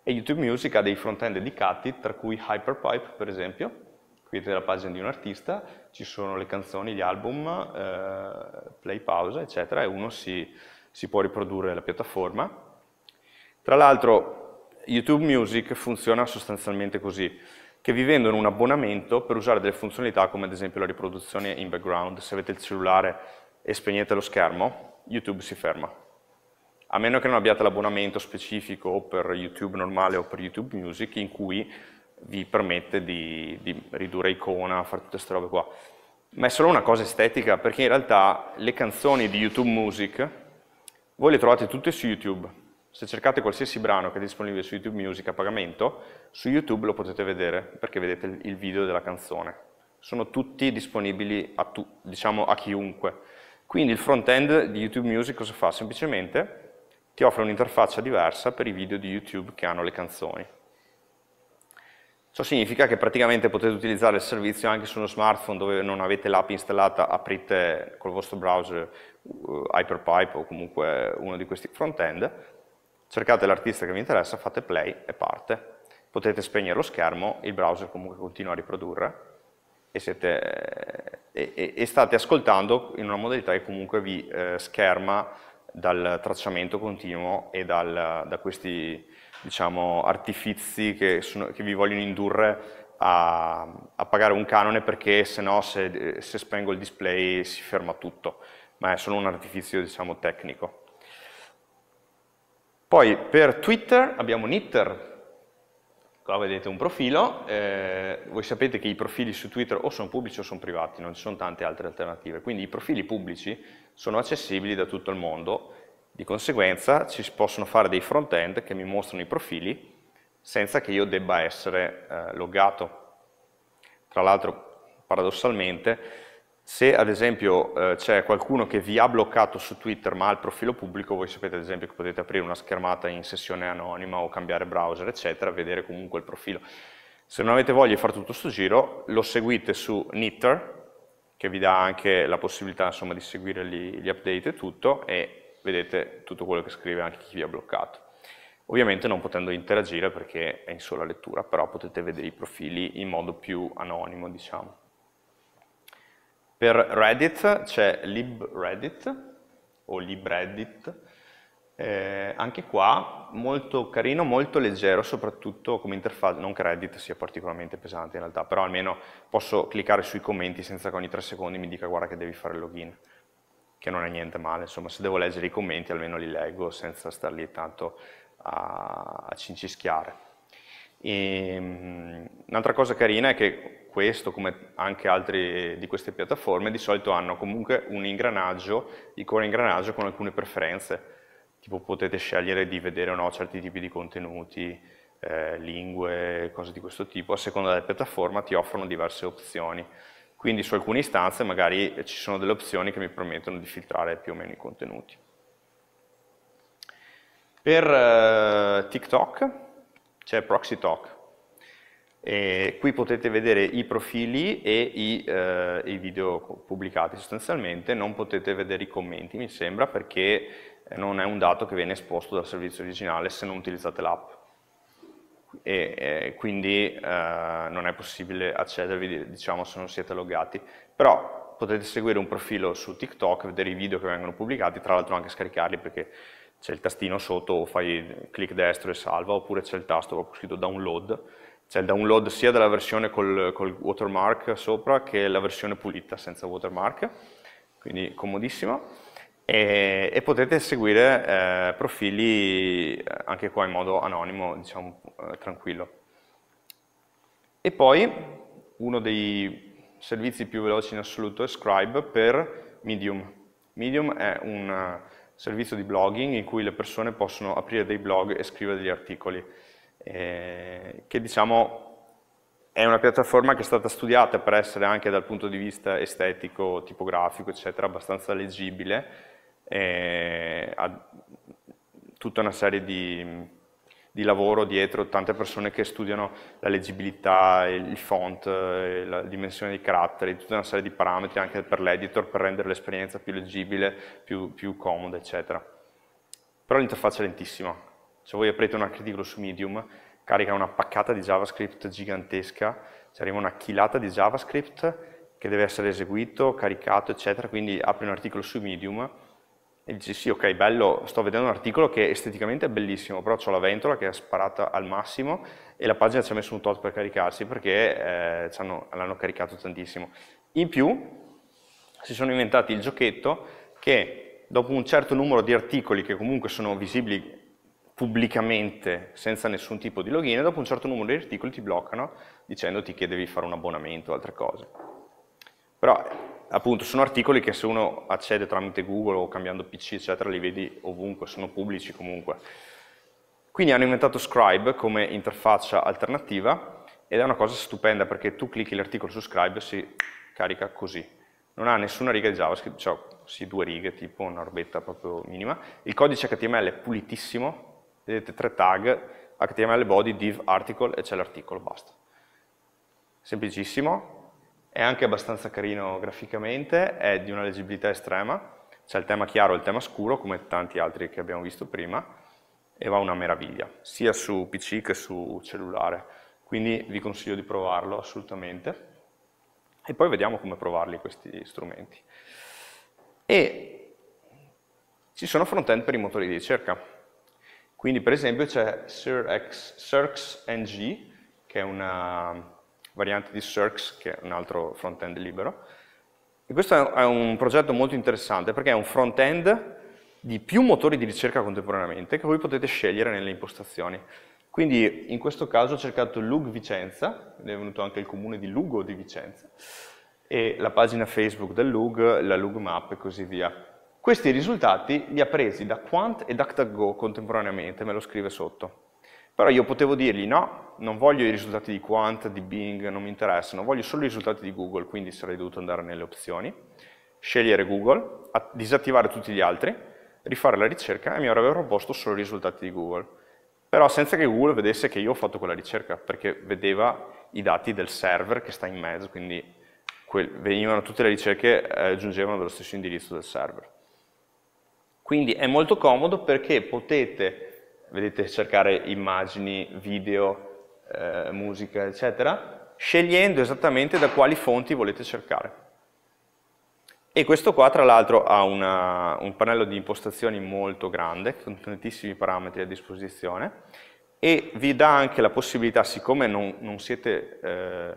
E YouTube Music ha dei front-end dedicati, tra cui Hyperpipe, per esempio, qui vedete la pagina di un artista, ci sono le canzoni, gli album, eh, play, pausa, eccetera, e uno si, si può riprodurre la piattaforma. Tra l'altro YouTube Music funziona sostanzialmente così, che vi vendono un abbonamento per usare delle funzionalità come ad esempio la riproduzione in background, se avete il cellulare e spegnete lo schermo, YouTube si ferma. A meno che non abbiate l'abbonamento specifico o per YouTube normale o per YouTube Music in cui vi permette di, di ridurre icona, fare tutte queste robe qua. Ma è solo una cosa estetica perché in realtà le canzoni di YouTube Music voi le trovate tutte su YouTube. Se cercate qualsiasi brano che è disponibile su YouTube Music a pagamento, su YouTube lo potete vedere perché vedete il video della canzone. Sono tutti disponibili a, tu, diciamo, a chiunque. Quindi il front-end di YouTube Music cosa fa? Semplicemente ti offre un'interfaccia diversa per i video di YouTube che hanno le canzoni. Ciò significa che praticamente potete utilizzare il servizio anche su uno smartphone dove non avete l'app installata, aprite col vostro browser uh, Hyperpipe o comunque uno di questi front-end, cercate l'artista che vi interessa, fate play e parte. Potete spegnere lo schermo, il browser comunque continua a riprodurre e, siete, e, e, state ascoltando in una modalità che comunque vi eh, scherma dal tracciamento continuo e dal, da questi diciamo, artifizi che, sono, che, vi vogliono indurre a, a, pagare un canone perché se no se, spengo il display si ferma tutto, ma è solo un artifizio diciamo, tecnico. Poi per Twitter abbiamo Nitter, Qua vedete un profilo, eh, voi sapete che i profili su Twitter o sono pubblici o sono privati, non ci sono tante altre alternative, quindi i profili pubblici sono accessibili da tutto il mondo, di conseguenza ci possono fare dei front-end che mi mostrano i profili senza che io debba essere eh, loggato. Tra l'altro, paradossalmente, se ad esempio eh, c'è qualcuno che vi ha bloccato su Twitter ma ha il profilo pubblico, voi sapete ad esempio che potete aprire una schermata in sessione anonima o cambiare browser, eccetera, vedere comunque il profilo. Se non avete voglia di fare tutto questo giro, lo seguite su Knitter, che vi dà anche la possibilità insomma, di seguire gli, gli update e tutto, e vedete tutto quello che scrive anche chi vi ha bloccato ovviamente non potendo interagire perché è in sola lettura, però potete vedere i profili in modo più anonimo, diciamo. Per Reddit c'è LibReddit o LibReddit, eh, anche qua molto carino, molto leggero, soprattutto come interfaccia, non che Reddit sia particolarmente pesante in realtà, però almeno posso cliccare sui commenti senza che ogni tre secondi mi dica guarda che devi fare il login, che non è niente male, insomma se devo leggere i commenti almeno li leggo senza star lì tanto a, a cincischiare. Ehm, un'altra cosa carina è che questo, come anche altre di queste piattaforme, di solito hanno comunque un ingranaggio, il core ingranaggio con alcune preferenze, tipo potete scegliere di vedere o no certi tipi di contenuti, eh, lingue, cose di questo tipo, a seconda della piattaforma ti offrono diverse opzioni. Quindi su alcune istanze magari ci sono delle opzioni che mi permettono di filtrare più o meno i contenuti. Per eh, TikTok c'è Proxy Talk. E qui potete vedere i profili e i, eh, i, video pubblicati sostanzialmente, non potete vedere i commenti mi sembra perché non è un dato che viene esposto dal servizio originale se non utilizzate l'app e, e quindi eh, non è possibile accedervi diciamo se non siete loggati, però potete seguire un profilo su TikTok, vedere i video che vengono pubblicati, tra l'altro anche scaricarli perché c'è il tastino sotto, o fai clic destro e salva, oppure c'è il tasto proprio scritto download, c'è il download sia della versione col, col watermark sopra che la versione pulita senza watermark, quindi comodissima. E, e, potete seguire eh, profili eh, anche qua in modo anonimo, diciamo eh, tranquillo. E poi uno dei servizi più veloci in assoluto è Scribe per Medium. Medium è un servizio di blogging in cui le persone possono aprire dei blog e scrivere degli articoli, eh, che diciamo è una piattaforma che è stata studiata per essere anche dal punto di vista estetico, tipografico, eccetera, abbastanza leggibile, eh, ha tutta una serie di di lavoro dietro, tante persone che studiano la leggibilità, il font, eh, la dimensione dei caratteri, tutta una serie di parametri anche per l'editor per rendere l'esperienza più leggibile, più, più comoda, eccetera. Però l'interfaccia è lentissima. Se voi aprite un articolo su Medium, carica una paccata di JavaScript gigantesca, ci arriva una chilata di JavaScript che deve essere eseguito, caricato, eccetera, quindi apri un articolo su Medium e dici sì ok bello, sto vedendo un articolo che esteticamente è bellissimo, però ho la ventola che è sparata al massimo e la pagina ci ha messo un tot per caricarsi perché eh, l'hanno caricato tantissimo. In più si sono inventati il giochetto che dopo un certo numero di articoli che comunque sono visibili pubblicamente senza nessun tipo di login, dopo un certo numero di articoli ti bloccano dicendoti che devi fare un abbonamento o altre cose. Però appunto sono articoli che se uno accede tramite Google o cambiando PC eccetera li vedi ovunque, sono pubblici comunque. Quindi hanno inventato Scribe come interfaccia alternativa ed è una cosa stupenda perché tu clicchi l'articolo su Scribe e si carica così. Non ha nessuna riga di JavaScript, cioè sì, due righe tipo una robetta proprio minima. Il codice HTML è pulitissimo, vedete tre tag, HTML body, div, article e c'è l'articolo, basta. Semplicissimo, è anche abbastanza carino graficamente, è di una leggibilità estrema, c'è il tema chiaro e il tema scuro come tanti altri che abbiamo visto prima e va una meraviglia, sia su PC che su cellulare, quindi vi consiglio di provarlo assolutamente e poi vediamo come provarli questi strumenti. E ci sono front-end per i motori di ricerca, quindi per esempio c'è SirX, SirXNG, che è una variante di Cirx, che è un altro front-end libero. E questo è un progetto molto interessante perché è un front-end di più motori di ricerca contemporaneamente che voi potete scegliere nelle impostazioni. Quindi in questo caso ho cercato Lug Vicenza, è venuto anche il comune di Lugo di Vicenza, e la pagina Facebook del Lug, la Lug Map e così via. Questi risultati li ha presi da Quant e DuckDuckGo contemporaneamente, me lo scrive sotto. Però io potevo dirgli no, non voglio i risultati di Quant, di Bing, non mi interessano, voglio solo i risultati di Google, quindi sarei dovuto andare nelle opzioni, scegliere Google, disattivare tutti gli altri, rifare la ricerca e mi avrebbe proposto solo i risultati di Google. Però senza che Google vedesse che io ho fatto quella ricerca, perché vedeva i dati del server che sta in mezzo, quindi venivano tutte le ricerche eh, giungevano dallo stesso indirizzo del server. Quindi è molto comodo perché potete vedete cercare immagini, video, eh, musica, eccetera, scegliendo esattamente da quali fonti volete cercare. E questo qua tra l'altro ha una, un pannello di impostazioni molto grande, con tantissimi parametri a disposizione, e vi dà anche la possibilità, siccome non, non siete eh,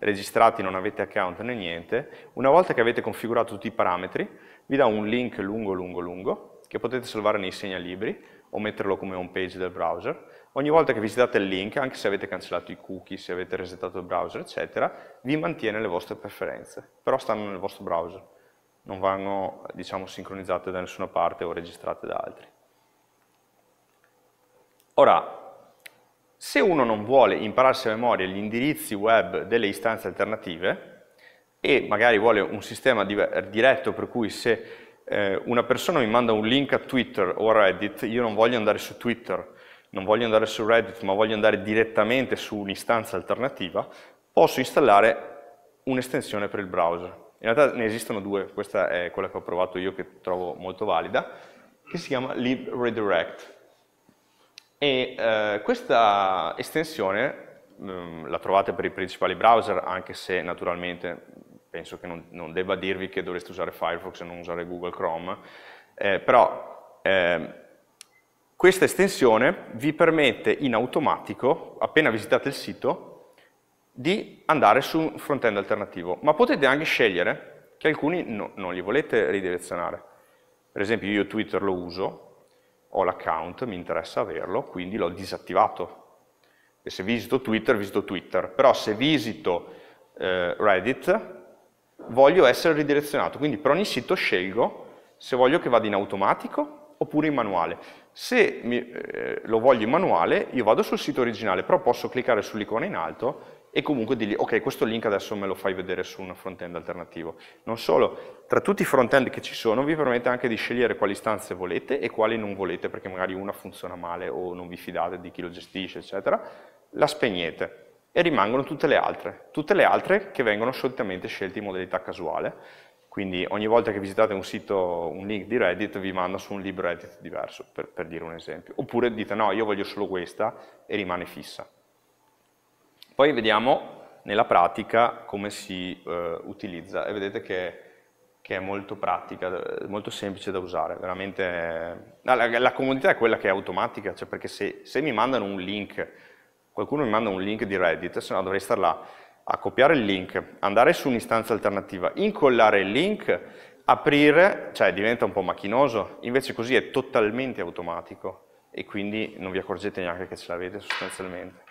registrati, non avete account né niente, una volta che avete configurato tutti i parametri, vi dà un link lungo lungo lungo, che potete salvare nei segnalibri, o metterlo come home page del browser. Ogni volta che visitate il link, anche se avete cancellato i cookie, se avete resettato il browser, eccetera, vi mantiene le vostre preferenze, però stanno nel vostro browser, non vanno diciamo, sincronizzate da nessuna parte o registrate da altri. Ora, se uno non vuole impararsi a memoria gli indirizzi web delle istanze alternative e magari vuole un sistema diretto per cui se eh, una persona mi manda un link a Twitter o a Reddit, io non voglio andare su Twitter, non voglio andare su Reddit, ma voglio andare direttamente su un'istanza alternativa, posso installare un'estensione per il browser. In realtà ne esistono due, questa è quella che ho provato io che trovo molto valida, che si chiama LibRedirect. E eh, questa estensione mm, la trovate per i principali browser, anche se naturalmente penso che non, non debba dirvi che dovreste usare Firefox e non usare Google Chrome, eh, però eh, questa estensione vi permette in automatico, appena visitate il sito, di andare su un front-end alternativo, ma potete anche scegliere che alcuni no, non li volete ridirezionare. Per esempio io Twitter lo uso, ho l'account, mi interessa averlo, quindi l'ho disattivato. E se visito Twitter, visito Twitter, però se visito eh, Reddit, voglio essere ridirezionato, quindi per ogni sito scelgo se voglio che vada in automatico oppure in manuale. Se mi, eh, lo voglio in manuale, io vado sul sito originale, però posso cliccare sull'icona in alto e comunque dirgli, ok, questo link adesso me lo fai vedere su un front-end alternativo. Non solo, tra tutti i front-end che ci sono, vi permette anche di scegliere quali istanze volete e quali non volete, perché magari una funziona male o non vi fidate di chi lo gestisce, eccetera. La spegnete e rimangono tutte le altre, tutte le altre che vengono solitamente scelte in modalità casuale, quindi ogni volta che visitate un sito, un link di Reddit, vi manda su un libro Reddit diverso, per, per dire un esempio. Oppure dite no, io voglio solo questa e rimane fissa. Poi vediamo nella pratica come si eh, utilizza e vedete che, che, è molto pratica, eh, molto semplice da usare. Veramente, eh, la, la comodità è quella che è automatica, cioè perché se, se mi mandano un link qualcuno mi manda un link di Reddit, se no dovrei star là a copiare il link, andare su un'istanza alternativa, incollare il link, aprire, cioè diventa un po' macchinoso, invece così è totalmente automatico e quindi non vi accorgete neanche che ce l'avete sostanzialmente.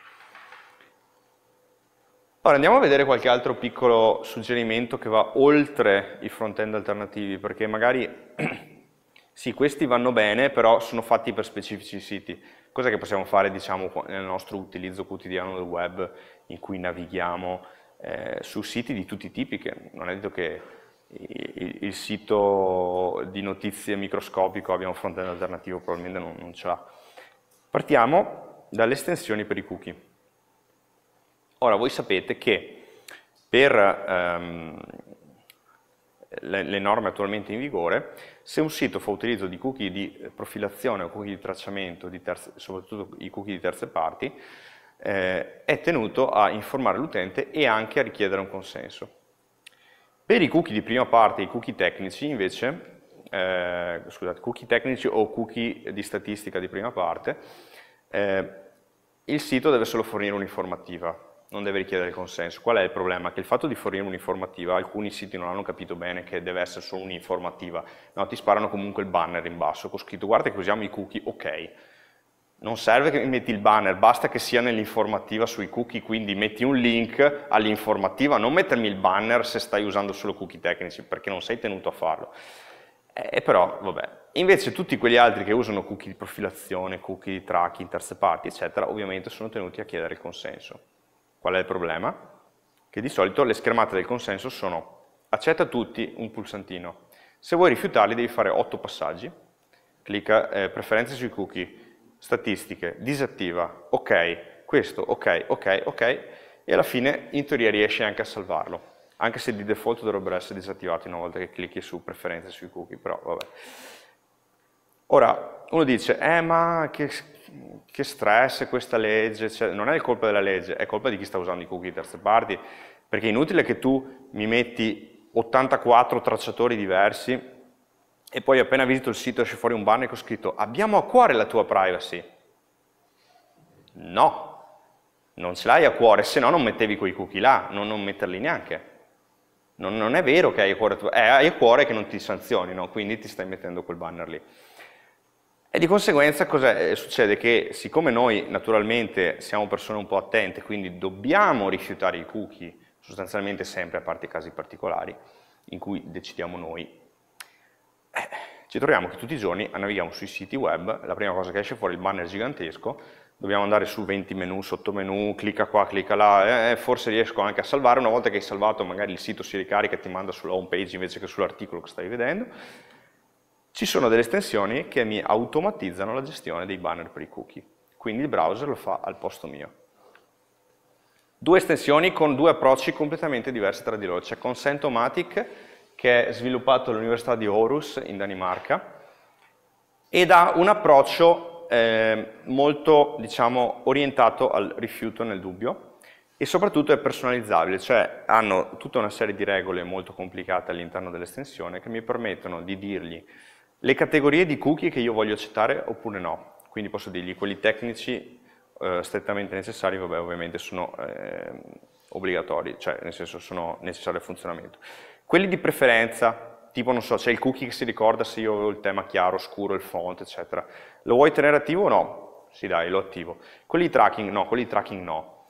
Ora andiamo a vedere qualche altro piccolo suggerimento che va oltre i front-end alternativi, perché magari [CLEARS THROAT] sì, questi vanno bene, però sono fatti per specifici siti cosa che possiamo fare diciamo, nel nostro utilizzo quotidiano del web in cui navighiamo eh, su siti di tutti i tipi, che non è detto che il, il sito di notizie microscopico abbia un front-end alternativo, probabilmente non, non ce l'ha. Partiamo dalle estensioni per i cookie. Ora, voi sapete che per ehm, le, le norme attualmente in vigore se un sito fa utilizzo di cookie di eh, profilazione o cookie di tracciamento, di terze, soprattutto i cookie di terze parti, eh, è tenuto a informare l'utente e anche a richiedere un consenso. Per i cookie di prima parte, i cookie tecnici invece, eh, scusate, cookie tecnici o cookie di statistica di prima parte, eh, il sito deve solo fornire un'informativa, non deve richiedere il consenso. Qual è il problema? Che il fatto di fornire un'informativa, alcuni siti non hanno capito bene che deve essere solo un'informativa, no, ti sparano comunque il banner in basso con scritto guarda che usiamo i cookie, ok. Non serve che metti il banner, basta che sia nell'informativa sui cookie, quindi metti un link all'informativa, non mettermi il banner se stai usando solo cookie tecnici, perché non sei tenuto a farlo. E però, vabbè. Invece tutti quegli altri che usano cookie di profilazione, cookie di tracking, terze parti, eccetera, ovviamente sono tenuti a chiedere il consenso. Qual è il problema? Che di solito le schermate del consenso sono accetta tutti un pulsantino. Se vuoi rifiutarli devi fare 8 passaggi, clicca eh, preferenze sui cookie, statistiche, disattiva, ok, questo, ok, ok, ok, e alla fine in teoria riesci anche a salvarlo anche se di default dovrebbero essere disattivati una volta che clicchi su preferenze sui cookie, però vabbè. Ora, uno dice, eh ma che, che stress questa legge, cioè, non è colpa della legge, è colpa di chi sta usando i cookie di terze parti, perché è inutile che tu mi metti 84 tracciatori diversi e poi appena visito il sito esce fuori un banner con scritto abbiamo a cuore la tua privacy. No, non ce l'hai a cuore, se no non mettevi quei cookie là, non, non metterli neanche. Non, non, è vero che hai a cuore, tu, eh, hai a cuore che non ti sanzionino, quindi ti stai mettendo quel banner lì. E di conseguenza cosa eh, succede? Che siccome noi naturalmente siamo persone un po' attente, quindi dobbiamo rifiutare i cookie sostanzialmente sempre, a parte i casi particolari in cui decidiamo noi, eh, ci troviamo che tutti i giorni navighiamo sui siti web, la prima cosa che esce fuori è il banner gigantesco, dobbiamo andare su 20 menu, sotto menu, clicca qua, clicca là, eh, eh, forse riesco anche a salvare, una volta che hai salvato magari il sito si ricarica e ti manda sulla home page invece che sull'articolo che stai vedendo, ci sono delle estensioni che mi automatizzano la gestione dei banner per i cookie, quindi il browser lo fa al posto mio. Due estensioni con due approcci completamente diversi tra di loro, c'è Consentomatic che è sviluppato all'Università di Horus in Danimarca ed ha un approccio eh, molto diciamo, orientato al rifiuto nel dubbio e soprattutto è personalizzabile, cioè hanno tutta una serie di regole molto complicate all'interno dell'estensione che mi permettono di dirgli le categorie di cookie che io voglio accettare oppure no, quindi posso dirgli quelli tecnici eh, strettamente necessari, vabbè ovviamente sono eh, obbligatori, cioè nel senso sono necessari al funzionamento. Quelli di preferenza, tipo non so, c'è il cookie che si ricorda se io ho il tema chiaro, scuro, il font, eccetera. Lo vuoi tenere attivo o no? Sì dai, lo attivo. Quelli di tracking no, quelli di tracking no.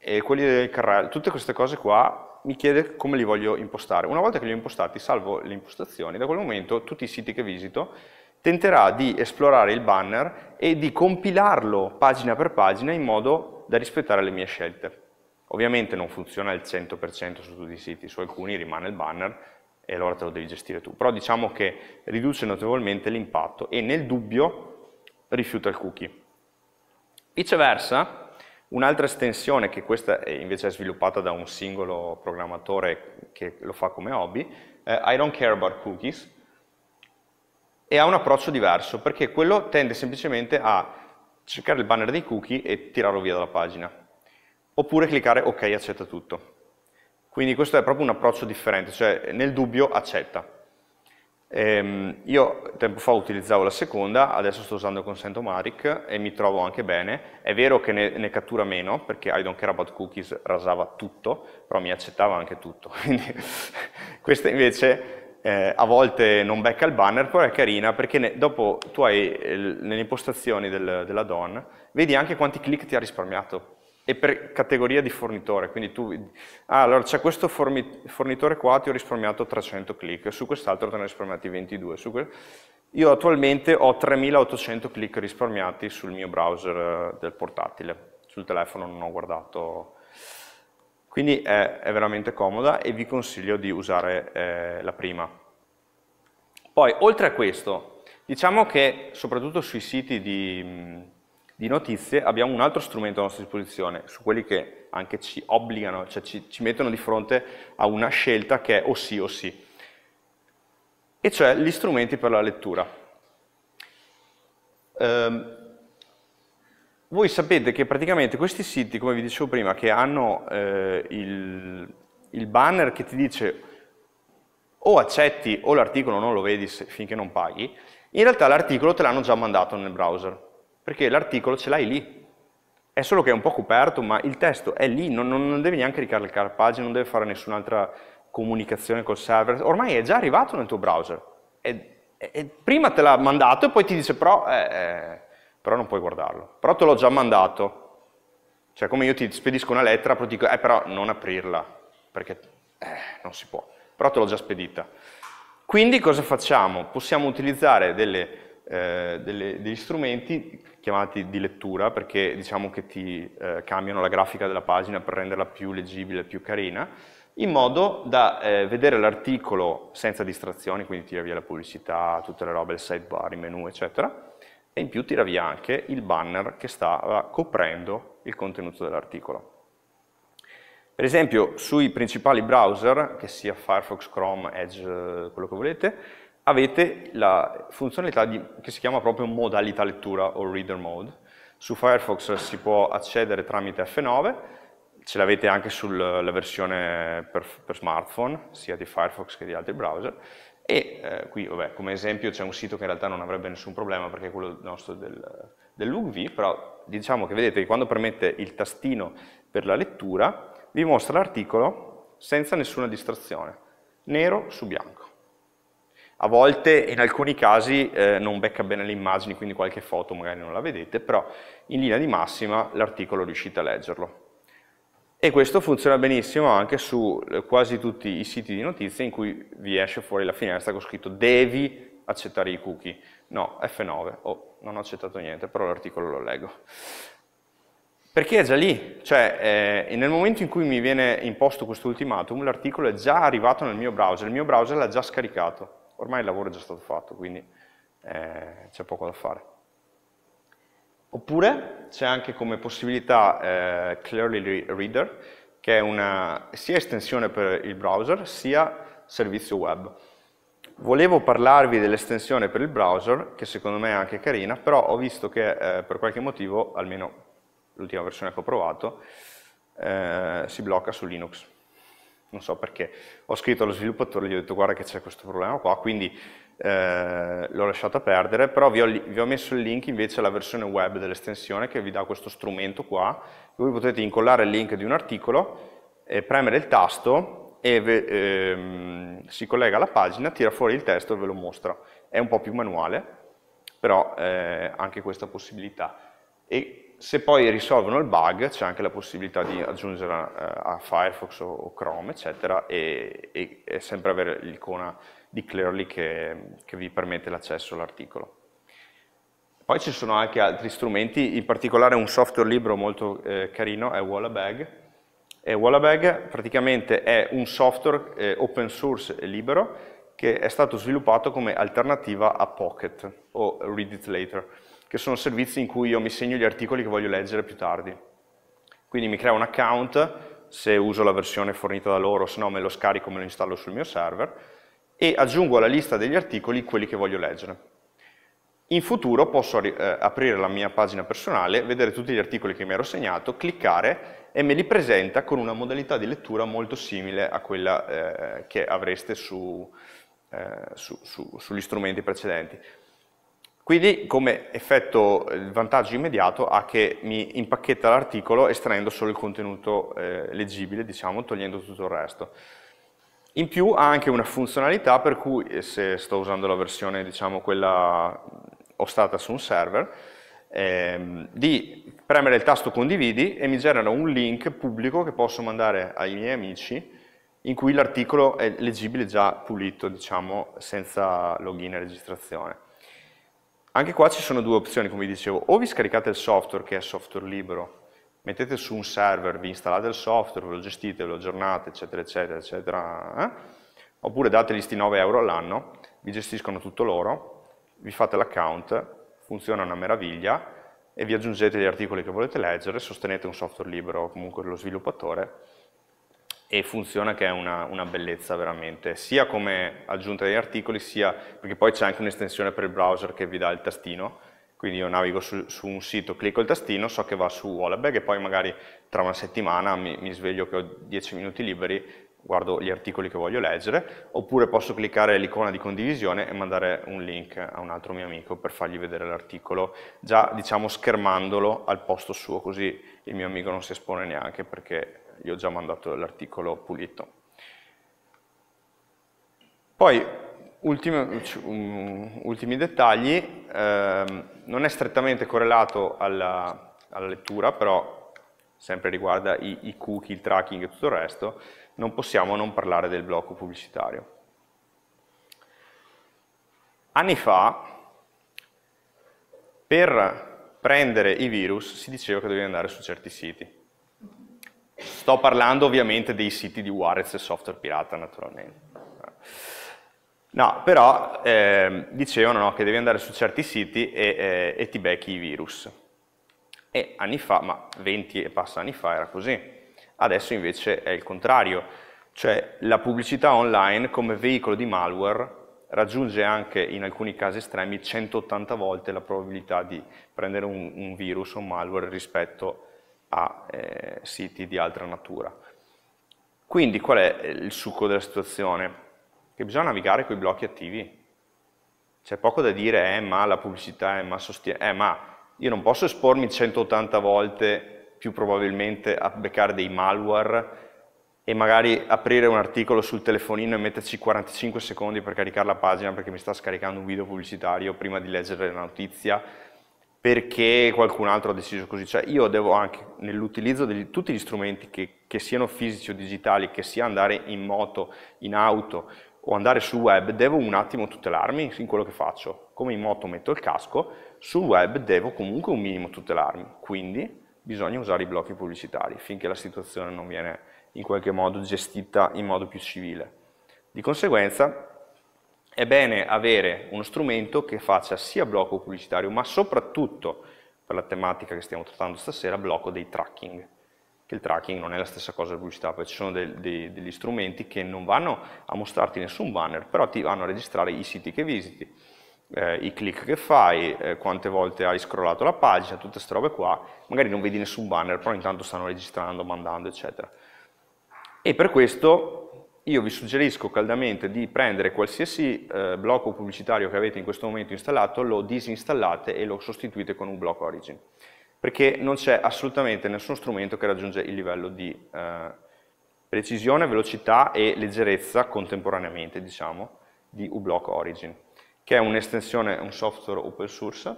E quelli del carrello, tutte queste cose qua mi chiede come li voglio impostare. Una volta che li ho impostati, salvo le impostazioni, da quel momento tutti i siti che visito tenterà di esplorare il banner e di compilarlo pagina per pagina in modo da rispettare le mie scelte. Ovviamente non funziona al 100% su tutti i siti, su alcuni rimane il banner e allora te lo devi gestire tu, però diciamo che riduce notevolmente l'impatto e nel dubbio rifiuta il cookie. Viceversa, Un'altra estensione, che questa invece è sviluppata da un singolo programmatore che lo fa come hobby, è eh, I don't care about cookies, e ha un approccio diverso, perché quello tende semplicemente a cercare il banner dei cookie e tirarlo via dalla pagina, oppure cliccare ok accetta tutto. Quindi questo è proprio un approccio differente, cioè nel dubbio accetta. Ehm, io tempo fa utilizzavo la seconda, adesso sto usando con Consentomatic e mi trovo anche bene. È vero che ne, ne, cattura meno, perché I don't care about cookies rasava tutto, però mi accettava anche tutto. [LAUGHS] Quindi, questa invece eh, a volte non becca il banner, però è carina perché ne, dopo tu hai eh, nelle impostazioni del, della DON, vedi anche quanti click ti ha risparmiato e per categoria di fornitore, quindi tu, ah, allora c'è questo fornitore qua, ti ho risparmiato 300 click, su quest'altro te ne ho risparmiati 22, io attualmente ho 3800 click risparmiati sul mio browser eh, del portatile, sul telefono non ho guardato, quindi è, è veramente comoda e vi consiglio di usare eh, la prima. Poi, oltre a questo, diciamo che soprattutto sui siti di di notizie abbiamo un altro strumento a nostra disposizione, su quelli che anche ci obbligano, cioè ci, ci mettono di fronte a una scelta che è o sì o sì, e cioè gli strumenti per la lettura. Ehm, voi sapete che praticamente questi siti, come vi dicevo prima, che hanno eh, il, il banner che ti dice o accetti o l'articolo non lo vedi se, finché non paghi, in realtà l'articolo te l'hanno già mandato nel browser perché l'articolo ce l'hai lì. È solo che è un po' coperto, ma il testo è lì, non, non devi neanche ricaricare la pagina, non deve fare nessun'altra comunicazione col server, ormai è già arrivato nel tuo browser. E, e prima te l'ha mandato e poi ti dice però, eh, eh, però non puoi guardarlo, però te l'ho già mandato. Cioè come io ti spedisco una lettera, però ti dico, eh, però non aprirla, perché eh, non si può, però te l'ho già spedita. Quindi cosa facciamo? Possiamo utilizzare delle, eh, delle, degli strumenti chiamati di lettura perché diciamo che ti eh, cambiano la grafica della pagina per renderla più leggibile, più carina, in modo da eh, vedere l'articolo senza distrazioni, quindi tira via la pubblicità, tutte le robe, il sidebar, i menu, eccetera, e in più tira via anche il banner che stava coprendo il contenuto dell'articolo. Per esempio, sui principali browser, che sia Firefox, Chrome, Edge, eh, quello che volete, avete la funzionalità di, che si chiama proprio modalità lettura o reader mode. Su Firefox si può accedere tramite F9, ce l'avete anche sulla versione per, per, smartphone, sia di Firefox che di altri browser. E eh, qui, vabbè, come esempio c'è un sito che in realtà non avrebbe nessun problema perché è quello nostro del, dell'UV, però diciamo che vedete che quando premette il tastino per la lettura vi mostra l'articolo senza nessuna distrazione, nero su bianco a volte in alcuni casi eh, non becca bene le immagini, quindi qualche foto magari non la vedete, però in linea di massima l'articolo riuscite a leggerlo. E questo funziona benissimo anche su eh, quasi tutti i siti di notizie in cui vi esce fuori la finestra con scritto devi accettare i cookie. No, F9, oh, non ho accettato niente, però l'articolo lo leggo. Perché è già lì, cioè eh, nel momento in cui mi viene imposto questo ultimatum, l'articolo è già arrivato nel mio browser, il mio browser l'ha già scaricato ormai il lavoro è già stato fatto, quindi eh, c'è poco da fare. Oppure c'è anche come possibilità eh, Clearly Reader, che è una sia estensione per il browser, sia servizio web. Volevo parlarvi dell'estensione per il browser, che secondo me è anche carina, però ho visto che eh, per qualche motivo, almeno l'ultima versione che ho provato, eh, si blocca su Linux non so perché, ho scritto allo sviluppatore, gli ho detto guarda che c'è questo problema qua, quindi eh, l'ho lasciata perdere, però vi ho, vi ho, messo il link invece alla versione web dell'estensione che vi dà questo strumento qua, voi potete incollare il link di un articolo, eh, premere il tasto e ve, eh, si collega alla pagina, tira fuori il testo e ve lo mostra. È un po' più manuale, però eh, anche questa possibilità. E se poi risolvono il bug c'è anche la possibilità di aggiungere a, eh, a Firefox o, o, Chrome eccetera e, e, e sempre avere l'icona di Clearly che, che vi permette l'accesso all'articolo. Poi ci sono anche altri strumenti, in particolare un software libero molto eh, carino è Wallabag. E Wallabag praticamente è un software eh, open source libero che è stato sviluppato come alternativa a Pocket o Read It Later che sono servizi in cui io mi segno gli articoli che voglio leggere più tardi. Quindi mi creo un account, se uso la versione fornita da loro, se no me lo scarico e me lo installo sul mio server, e aggiungo alla lista degli articoli quelli che voglio leggere. In futuro posso eh, aprire la mia pagina personale, vedere tutti gli articoli che mi ero segnato, cliccare e me li presenta con una modalità di lettura molto simile a quella eh, che avreste su, eh, su, su, sugli strumenti precedenti. Quindi come effetto il vantaggio immediato ha che mi impacchetta l'articolo estraendo solo il contenuto eh, leggibile, diciamo, togliendo tutto il resto. In più ha anche una funzionalità per cui, eh, se sto usando la versione, diciamo, quella ostata su un server, ehm, di premere il tasto condividi e mi genera un link pubblico che posso mandare ai miei amici in cui l'articolo è leggibile già pulito, diciamo, senza login e registrazione. Anche qua ci sono due opzioni, come vi dicevo, o vi scaricate il software che è software libero, mettete su un server, vi installate il software, ve lo gestite, ve lo aggiornate, eccetera, eccetera, eccetera, eh? oppure dategli sti 9 euro all'anno, vi gestiscono tutto loro, vi fate l'account, funziona una meraviglia e vi aggiungete gli articoli che volete leggere, sostenete un software libero o comunque lo sviluppatore e funziona che è una, una, bellezza veramente, sia come aggiunta degli articoli, sia perché poi c'è anche un'estensione per il browser che vi dà il tastino, quindi io navigo su, su, un sito, clicco il tastino, so che va su Wallabag e poi magari tra una settimana mi, mi sveglio che ho 10 minuti liberi, guardo gli articoli che voglio leggere, oppure posso cliccare l'icona di condivisione e mandare un link a un altro mio amico per fargli vedere l'articolo, già diciamo schermandolo al posto suo, così il mio amico non si espone neanche perché gli ho già mandato l'articolo pulito. Poi, ultimi, ultimi dettagli, eh, non è strettamente correlato alla, alla, lettura, però sempre riguarda i, i cookie, il tracking e tutto il resto, non possiamo non parlare del blocco pubblicitario. Anni fa, per prendere i virus si diceva che dovevi andare su certi siti. Sto parlando ovviamente dei siti di Warez e software pirata naturalmente. No, però eh, dicevano no, che devi andare su certi siti e, eh, e ti becchi i virus. E anni fa, ma 20 e passa anni fa era così. Adesso invece è il contrario, cioè la pubblicità online come veicolo di malware raggiunge anche in alcuni casi estremi 180 volte la probabilità di prendere un, un virus o un malware rispetto a a eh, siti di altra natura. Quindi qual è eh, il succo della situazione? Che bisogna navigare con i blocchi attivi. C'è poco da dire, eh, ma la pubblicità, eh, ma, sostiene, eh, ma io non posso espormi 180 volte più probabilmente a beccare dei malware e magari aprire un articolo sul telefonino e metterci 45 secondi per caricare la pagina perché mi sta scaricando un video pubblicitario prima di leggere la notizia perché qualcun altro ha deciso così. Cioè io devo anche nell'utilizzo di tutti gli strumenti, che, che, siano fisici o digitali, che sia andare in moto, in auto o andare sul web, devo un attimo tutelarmi in quello che faccio. Come in moto metto il casco, sul web devo comunque un minimo tutelarmi. Quindi bisogna usare i blocchi pubblicitari finché la situazione non viene in qualche modo gestita in modo più civile. Di conseguenza è bene avere uno strumento che faccia sia blocco pubblicitario, ma soprattutto, per la tematica che stiamo trattando stasera, blocco dei tracking. Che il tracking non è la stessa cosa della pubblicità, perché ci sono dei, dei, degli strumenti che non vanno a mostrarti nessun banner, però ti vanno a registrare i siti che visiti, eh, i click che fai, eh, quante volte hai scrollato la pagina, tutte queste robe qua. Magari non vedi nessun banner, però intanto stanno registrando, mandando, eccetera. E per questo io vi suggerisco caldamente di prendere qualsiasi eh, blocco pubblicitario che avete in questo momento installato, lo disinstallate e lo sostituite con un blocco origin, perché non c'è assolutamente nessuno strumento che raggiunge il livello di eh, precisione, velocità e leggerezza contemporaneamente, diciamo, di uBlock Origin, che è un'estensione, un software open source,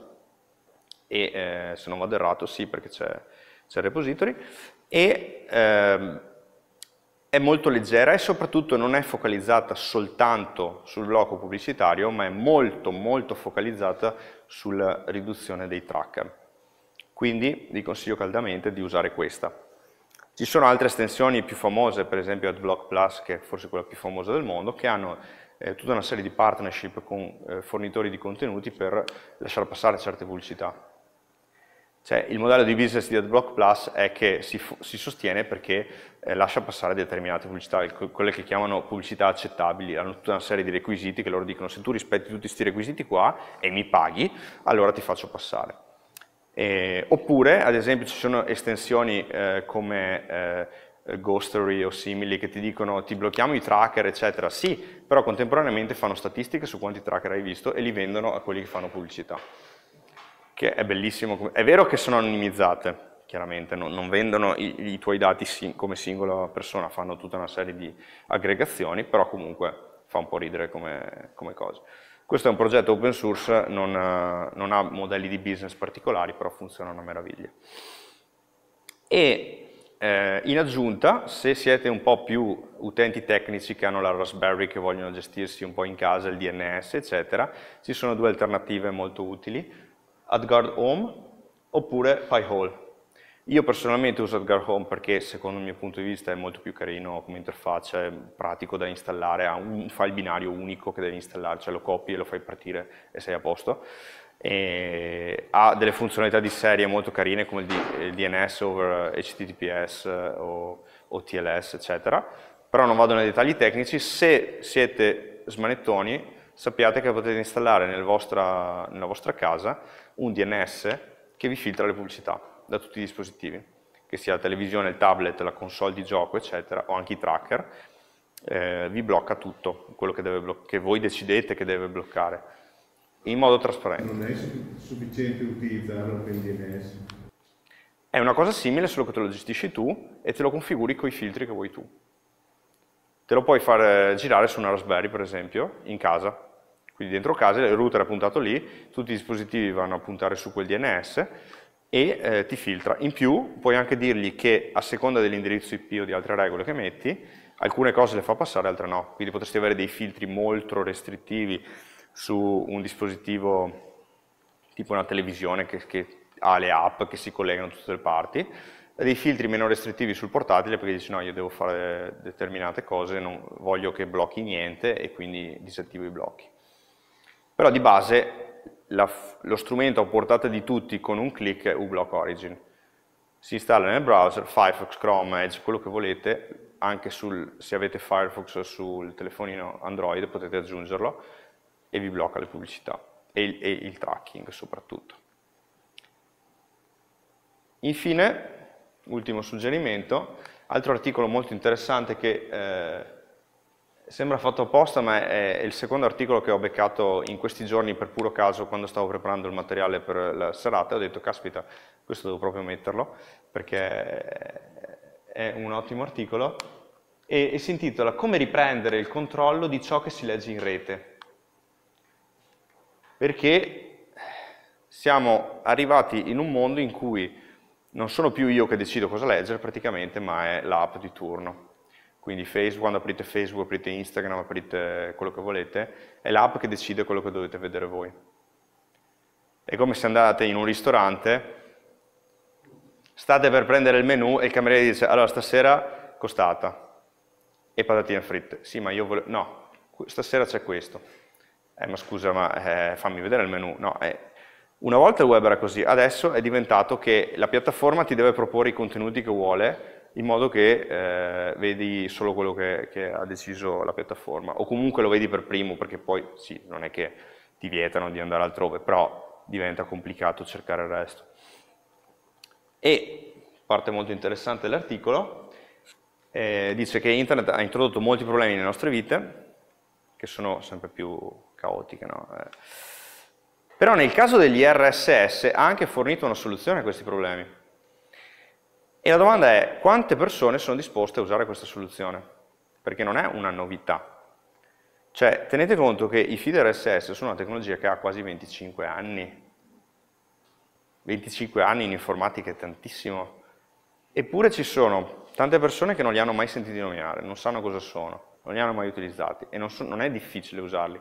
e eh, se non vado errato sì perché c'è il repository, e ehm, è molto leggera e soprattutto non è focalizzata soltanto sul blocco pubblicitario, ma è molto molto focalizzata sulla riduzione dei tracker. Quindi vi consiglio caldamente di usare questa. Ci sono altre estensioni più famose, per esempio AdBlock Plus, che è forse quella più famosa del mondo, che hanno eh, tutta una serie di partnership con eh, fornitori di contenuti per lasciar passare certe pubblicità. Cioè, il modello di business di AdBlock Plus è che si, si sostiene perché eh, lascia passare determinate pubblicità, quelle che chiamano pubblicità accettabili, hanno tutta una serie di requisiti che loro dicono se tu rispetti tutti questi requisiti qua e mi paghi, allora ti faccio passare. E, oppure, ad esempio, ci sono estensioni eh, come eh, Ghostery o simili che ti dicono ti blocchiamo i tracker eccetera, sì, però contemporaneamente fanno statistiche su quanti tracker hai visto e li vendono a quelli che fanno pubblicità che è bellissimo. È vero che sono anonimizzate, chiaramente, non, non vendono i, i, tuoi dati sin, come singola persona, fanno tutta una serie di aggregazioni, però comunque fa un po' ridere come, come cosa. Questo è un progetto open source, non, non, ha modelli di business particolari, però funziona una meraviglia. E eh, in aggiunta, se siete un po' più utenti tecnici che hanno la Raspberry, che vogliono gestirsi un po' in casa, il DNS, eccetera, ci sono due alternative molto utili. AdGuard Home oppure PyHall. Io personalmente uso AdGuard Home perché secondo il mio punto di vista è molto più carino come interfaccia, è pratico da installare, ha un file binario unico che devi installare, cioè lo copi e lo fai partire e sei a posto. E ha delle funzionalità di serie molto carine come il, DNS over HTTPS eh, o, o TLS eccetera, però non vado nei dettagli tecnici, se siete smanettoni sappiate che potete installare nel vostra, nella vostra casa un DNS che vi filtra le pubblicità da tutti i dispositivi, che sia la televisione, il tablet, la console di gioco, eccetera, o anche i tracker, eh, vi blocca tutto quello che, deve, che, voi decidete che deve bloccare in modo trasparente. Non è sufficiente utilizzare Open DNS? È una cosa simile, solo che te lo gestisci tu e te lo configuri con i filtri che vuoi tu. Te lo puoi far girare su una Raspberry, per esempio, in casa, quindi dentro casa il router è puntato lì, tutti i dispositivi vanno a puntare su quel DNS e eh, ti filtra. In più puoi anche dirgli che a seconda dell'indirizzo IP o di altre regole che metti, alcune cose le fa passare, altre no. Quindi potresti avere dei filtri molto restrittivi su un dispositivo tipo una televisione che, che ha le app che si collegano a tutte le parti, dei filtri meno restrittivi sul portatile perché dici no io devo fare eh, determinate cose, non voglio che blocchi niente e quindi disattivo i blocchi però di base la, lo strumento a portata di tutti con un clic è uBlock Origin. Si installa nel browser, Firefox, Chrome, Edge, quello che volete, anche sul, se avete Firefox sul telefonino Android potete aggiungerlo e vi blocca le pubblicità e il, e il tracking soprattutto. Infine, ultimo suggerimento, altro articolo molto interessante che eh, Sembra fatto apposta, ma è il secondo articolo che ho beccato in questi giorni per puro caso quando stavo preparando il materiale per la serata. Ho detto, caspita, questo devo proprio metterlo perché è un ottimo articolo. E, e si intitola Come riprendere il controllo di ciò che si legge in rete. Perché siamo arrivati in un mondo in cui non sono più io che decido cosa leggere praticamente, ma è l'app di turno quindi Facebook, quando aprite Facebook, aprite Instagram, aprite quello che volete, è l'app che decide quello che dovete vedere voi. È come se andate in un ristorante, state per prendere il menù e il cameriere dice allora stasera costata e patatine fritte. Sì, ma io volevo... No, stasera c'è questo. Eh, ma scusa, ma eh, fammi vedere il menù. No, eh. una volta il web era così, adesso è diventato che la piattaforma ti deve proporre i contenuti che vuole in modo che eh, vedi solo quello che, che, ha deciso la piattaforma, o comunque lo vedi per primo, perché poi sì, non è che ti vietano di andare altrove, però diventa complicato cercare il resto. E, parte molto interessante dell'articolo, eh, dice che internet ha introdotto molti problemi nelle nostre vite, che sono sempre più caotiche, no? eh. Però nel caso degli RSS ha anche fornito una soluzione a questi problemi e la domanda è quante persone sono disposte a usare questa soluzione? Perché non è una novità. Cioè, tenete conto che i feeder SS sono una tecnologia che ha quasi 25 anni. 25 anni in informatica è tantissimo. Eppure ci sono tante persone che non li hanno mai sentiti nominare, non sanno cosa sono, non li hanno mai utilizzati e non, so, non è difficile usarli.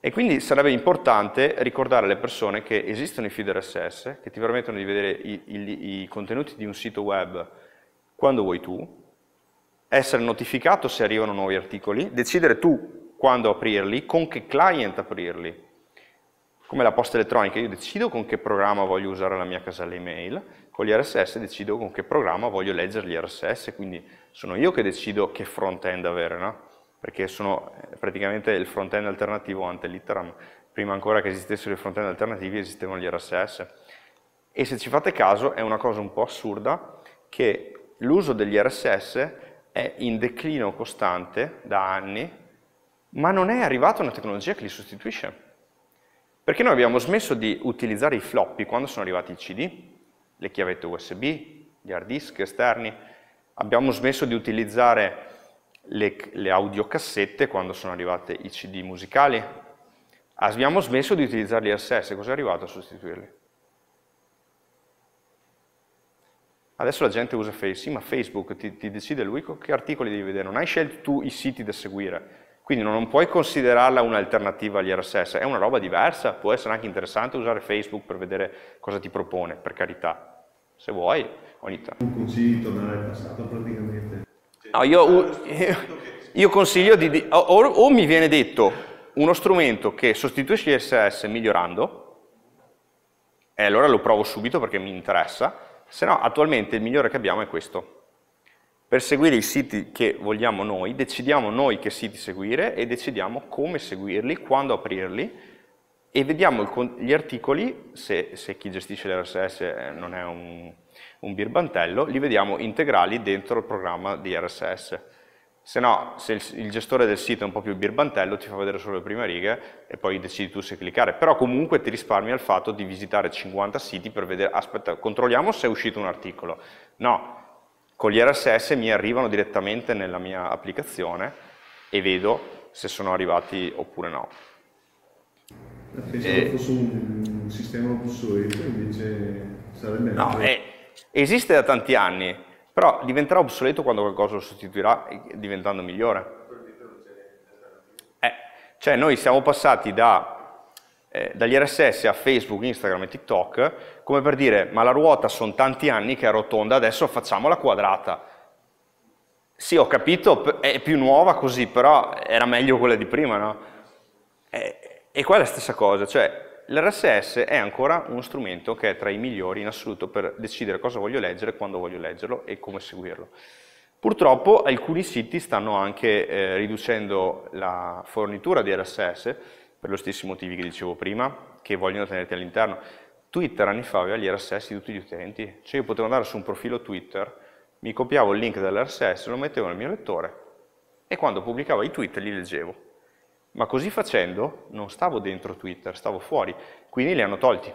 E quindi sarebbe importante ricordare alle persone che esistono i feed RSS che ti permettono di vedere i, i, i contenuti di un sito web quando vuoi tu, essere notificato se arrivano nuovi articoli, decidere tu quando aprirli, con che client aprirli, come la posta elettronica, io decido con che programma voglio usare la mia casella email, con gli RSS decido con che programma voglio leggere gli RSS, quindi sono io che decido che front-end avere, no? perché sono eh, praticamente il front-end alternativo ante l'Iteram. Prima ancora che esistessero i front-end alternativi esistevano gli RSS. E se ci fate caso è una cosa un po' assurda che l'uso degli RSS è in declino costante da anni, ma non è arrivata una tecnologia che li sostituisce. Perché noi abbiamo smesso di utilizzare i floppy quando sono arrivati i CD, le chiavette USB, gli hard disk esterni, abbiamo smesso di utilizzare le, le audiocassette quando sono arrivate i CD musicali. Abbiamo smesso di utilizzare gli SS, cos'è arrivato a sostituirli? Adesso la gente usa Facebook, sì, ma Facebook ti, ti, decide lui che articoli devi vedere, non hai scelto tu i siti da seguire, quindi non puoi considerarla un'alternativa agli RSS, è una roba diversa, può essere anche interessante usare Facebook per vedere cosa ti propone, per carità, se vuoi, ogni tanto. Un consiglio di tornare al passato praticamente. No, io, [LAUGHS] io consiglio di... O, o, mi viene detto uno strumento che sostituisce CSS migliorando, e allora lo provo subito perché mi interessa, se no attualmente il migliore che abbiamo è questo. Per seguire i siti che vogliamo noi, decidiamo noi che siti seguire e decidiamo come seguirli, quando aprirli, e vediamo il, gli articoli, se, se chi gestisce l'RSS non è un un birbantello, li vediamo integrali dentro il programma di RSS. Se no, se il, gestore del sito è un po' più birbantello, ti fa vedere solo le prime righe e poi decidi tu se cliccare. Però comunque ti risparmia il fatto di visitare 50 siti per vedere, aspetta, controlliamo se è uscito un articolo. No, con gli RSS mi arrivano direttamente nella mia applicazione e vedo se sono arrivati oppure no. Pensavo e... fosse un sistema obsoleto, invece sarebbe... No, è, esiste da tanti anni, però diventerà obsoleto quando qualcosa lo sostituirà eh, diventando migliore. Eh, cioè noi siamo passati da, eh, dagli RSS a Facebook, Instagram e TikTok come per dire ma la ruota sono tanti anni che è rotonda, adesso facciamola quadrata. Sì, ho capito, è più nuova così, però era meglio quella di prima, no? Eh, e, e qua è la stessa cosa, cioè L'RSS è ancora uno strumento che è tra i migliori in assoluto per decidere cosa voglio leggere, quando voglio leggerlo e come seguirlo. Purtroppo alcuni siti stanno anche eh, riducendo la fornitura di RSS per lo stessi motivi che dicevo prima, che vogliono tenerti all'interno. Twitter anni fa aveva gli RSS di tutti gli utenti, cioè io potevo andare su un profilo Twitter, mi copiavo il link dell'RSS, lo mettevo nel mio lettore e quando pubblicavo i tweet li leggevo. Ma così facendo non stavo dentro Twitter, stavo fuori, quindi li hanno tolti.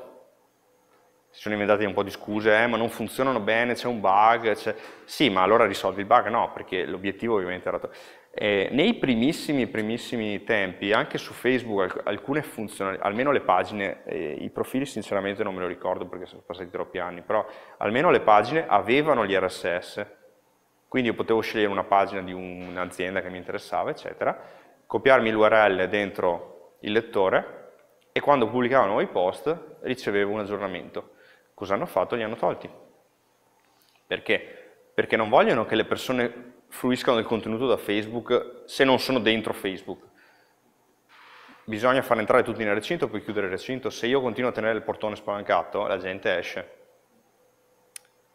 Si sono inventate un po' di scuse, eh, ma non funzionano bene, c'è un bug, c'è... sì, ma allora risolvi il bug? No, perché l'obiettivo ovviamente era... Eh, nei primissimi, primissimi tempi, anche su Facebook, alcune funzionalità, almeno le pagine, eh, i profili sinceramente non me lo ricordo perché sono passati troppi anni, però almeno le pagine avevano gli RSS, quindi io potevo scegliere una pagina di un'azienda che mi interessava, eccetera, copiarmi l'URL dentro il lettore e quando pubblicavo nuovi post ricevevo un aggiornamento. Cosa hanno fatto? Li hanno tolti. Perché? Perché non vogliono che le persone fruiscano del contenuto da Facebook se non sono dentro Facebook. Bisogna far entrare tutti nel recinto, poi chiudere il recinto. Se io continuo a tenere il portone spalancato, la gente esce.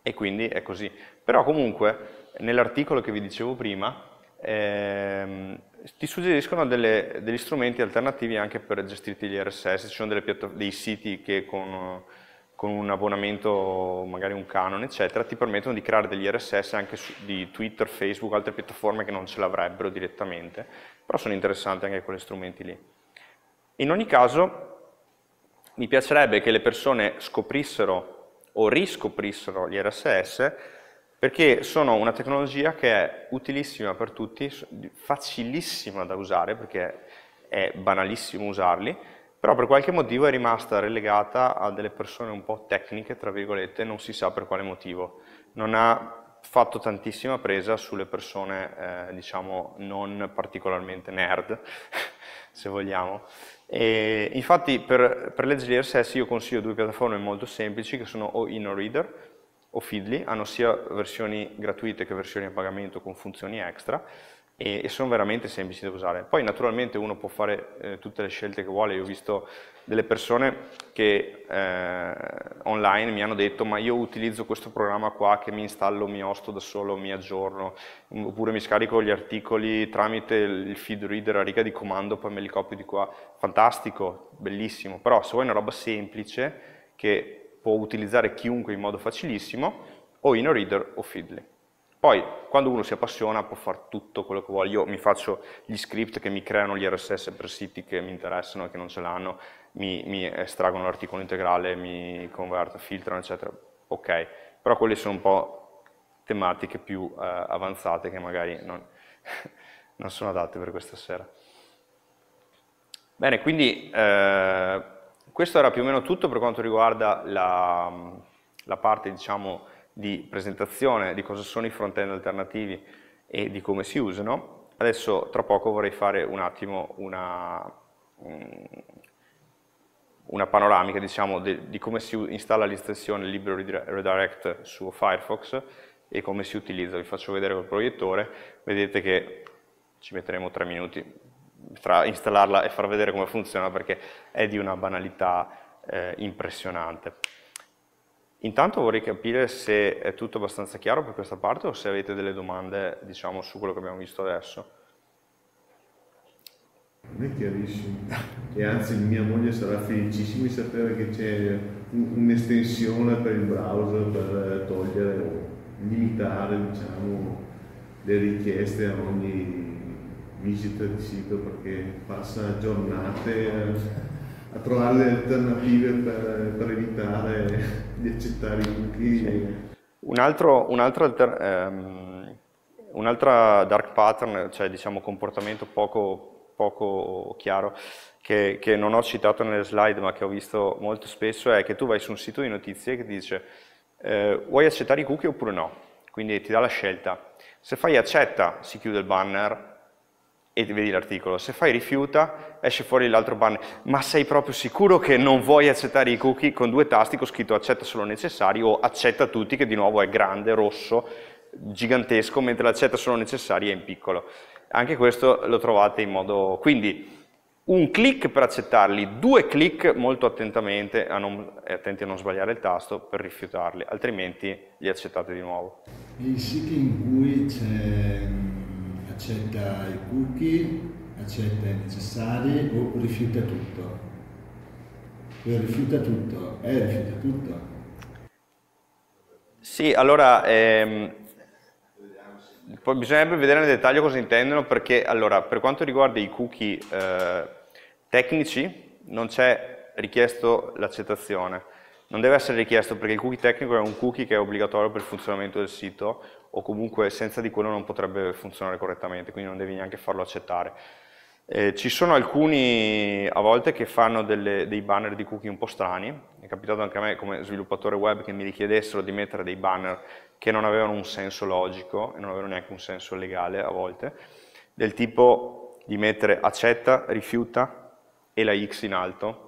E quindi è così. Però comunque, nell'articolo che vi dicevo prima, ehm, ti suggeriscono delle, degli strumenti alternativi anche per gestirti gli RSS, ci sono dei siti che con, con, un abbonamento, magari un canone, eccetera, ti permettono di creare degli RSS anche su, di Twitter, Facebook, altre piattaforme che non ce l'avrebbero direttamente, però sono interessanti anche quegli strumenti lì. In ogni caso, mi piacerebbe che le persone scoprissero o riscoprissero gli RSS perché sono una tecnologia che è utilissima per tutti, facilissima da usare perché è banalissimo usarli, però per qualche motivo è rimasta relegata a delle persone un po' tecniche, tra virgolette, non si sa per quale motivo. Non ha fatto tantissima presa sulle persone, eh, diciamo, non particolarmente nerd, [LAUGHS] se vogliamo. E infatti per, per l'Edge Layer io consiglio due piattaforme molto semplici che sono o InnoReader, o Feedly hanno sia versioni gratuite che versioni a pagamento con funzioni extra e, e sono veramente semplici da usare. Poi naturalmente uno può fare eh, tutte le scelte che vuole, io ho visto delle persone che eh, online mi hanno detto ma io utilizzo questo programma qua che mi installo, mi osto da solo, mi aggiorno, oppure mi scarico gli articoli tramite il feed reader a riga di comando, poi me li copio di qua, fantastico, bellissimo, però se vuoi una roba semplice che può utilizzare chiunque in modo facilissimo, o InnoReader o Feedly. Poi, quando uno si appassiona, può fare tutto quello che vuole. Io mi faccio gli script che mi creano gli RSS per siti che mi interessano e che non ce l'hanno, mi, mi estraggono l'articolo integrale, mi converto, filtrano, eccetera. Ok, però quelle sono un po' tematiche più eh, avanzate che magari non, [LAUGHS] non, sono adatte per questa sera. Bene, quindi... Eh, questo era più o meno tutto per quanto riguarda la, la parte diciamo, di presentazione di cosa sono i front-end alternativi e di come si usano. Adesso tra poco vorrei fare un attimo una, mm, una panoramica diciamo, di, di come si installa l'estensione Libro Redirect su Firefox e come si utilizza. Vi faccio vedere col proiettore, vedete che ci metteremo tre minuti tra installarla e far vedere come funziona perché è di una banalità eh, impressionante. Intanto vorrei capire se è tutto abbastanza chiaro per questa parte o se avete delle domande diciamo, su quello che abbiamo visto adesso. Non è chiarissimo, e anzi mia moglie sarà felicissima di sapere che c'è un'estensione per il browser per eh, togliere o limitare diciamo, le richieste a ogni visita di sito perché passa giornate a, a trovare le alternative per, per, evitare di accettare i cookie. Sì. Un altro, un altro alter, ehm, un'altra dark pattern, cioè diciamo comportamento poco, poco chiaro, che, che, non ho citato nelle slide ma che ho visto molto spesso, è che tu vai su un sito di notizie che dice eh, vuoi accettare i cookie oppure no? Quindi ti dà la scelta. Se fai accetta si chiude il banner, e vedi l'articolo. Se fai rifiuta, esce fuori l'altro banner. Ma sei proprio sicuro che non vuoi accettare i cookie con due tasti con scritto accetta solo necessari o accetta tutti, che di nuovo è grande, rosso, gigantesco, mentre l'accetta solo necessari è in piccolo. Anche questo lo trovate in modo... Quindi un click per accettarli, due click molto attentamente, a non, eh, attenti a non sbagliare il tasto, per rifiutarli, altrimenti li accettate di nuovo. I siti in cui c'è accetta i cookie, accetta i necessari o rifiuta tutto. Quello rifiuta tutto, è eh, rifiuta tutto. Sì, allora ehm, poi bisognerebbe vedere nel dettaglio cosa intendono perché allora, per quanto riguarda i cookie eh, tecnici non c'è richiesto l'accettazione. Non deve essere richiesto perché il cookie tecnico è un cookie che è obbligatorio per il funzionamento del sito o comunque senza di quello non potrebbe funzionare correttamente, quindi non devi neanche farlo accettare. Eh, ci sono alcuni a volte che fanno delle, dei banner di cookie un po' strani, è capitato anche a me come sviluppatore web che mi richiedessero di mettere dei banner che non avevano un senso logico e non avevano neanche un senso legale a volte, del tipo di mettere accetta, rifiuta e la X in alto,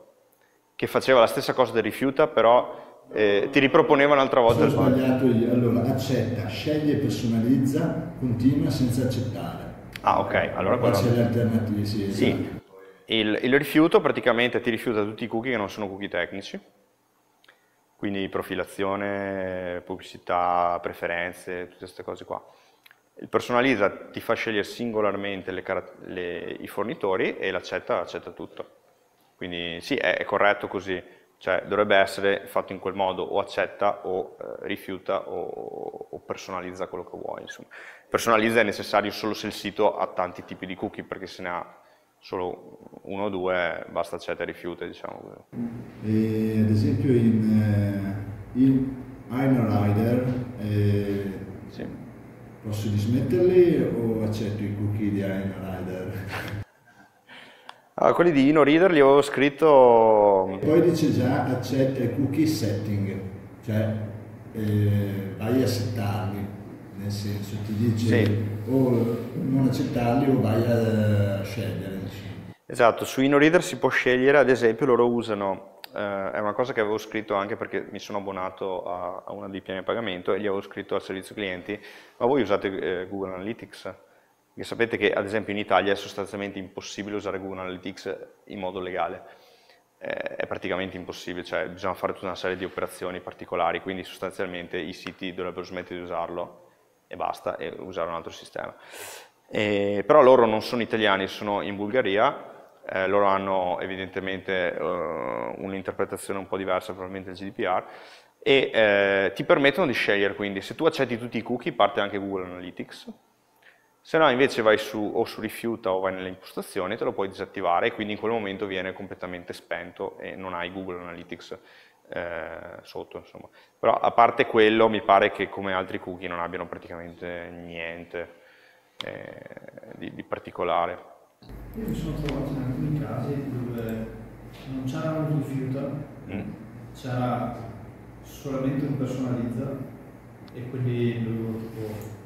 che faceva la stessa cosa del rifiuta però eh, ti riproponeva un'altra volta il sbagliato io. Allora, accetta, sceglie e personalizza, continua senza accettare. Ah, ok. Allora quello... c'è le sì. sì. Esatto. Il, il, rifiuto praticamente ti rifiuta tutti i cookie che non sono cookie tecnici, quindi profilazione, pubblicità, preferenze, tutte queste cose qua. Il personalizza ti fa scegliere singolarmente le, le, i fornitori e l'accetta accetta tutto. Quindi sì, è, è corretto così cioè dovrebbe essere fatto in quel modo, o accetta o eh, rifiuta o, o, personalizza quello che vuoi. Insomma. Personalizza è necessario solo se il sito ha tanti tipi di cookie, perché se ne ha solo uno o due basta accetta e rifiuta. Diciamo. E, ad esempio in, eh, in Rider eh, sì. posso dismetterli o accetto i cookie di Aina Rider? [LAUGHS] Ah, quelli di InnoReader li avevo scritto... E poi dice già accetta eh, cookie setting, cioè eh, vai a settarli, nel senso ti dice sì. o non accettarli o vai a eh, scegliere. Diciamo. Esatto, su InnoReader si può scegliere, ad esempio loro usano, eh, è una cosa che avevo scritto anche perché mi sono abbonato a, a una dei piani a pagamento e gli avevo scritto al servizio clienti, ma voi usate eh, Google Analytics? Perché sapete che ad esempio in Italia è sostanzialmente impossibile usare Google Analytics in modo legale, eh, è praticamente impossibile, cioè bisogna fare tutta una serie di operazioni particolari, quindi sostanzialmente i siti dovrebbero smettere di usarlo e basta, e usare un altro sistema. E, eh, però loro non sono italiani, sono in Bulgaria, eh, loro hanno evidentemente eh, un'interpretazione un po' diversa probabilmente del GDPR, e eh, ti permettono di scegliere quindi, se tu accetti tutti i cookie parte anche Google Analytics, se no invece vai su, o su rifiuta o vai nelle impostazioni, te lo puoi disattivare e quindi in quel momento viene completamente spento e non hai Google Analytics eh, sotto. Insomma. Però a parte quello mi pare che come altri cookie non abbiano praticamente niente eh, di, di, particolare. Io mi sono trovato in alcuni casi dove non c'era un rifiuta, mm. c'era solamente un personalizza e quelli dovevo tipo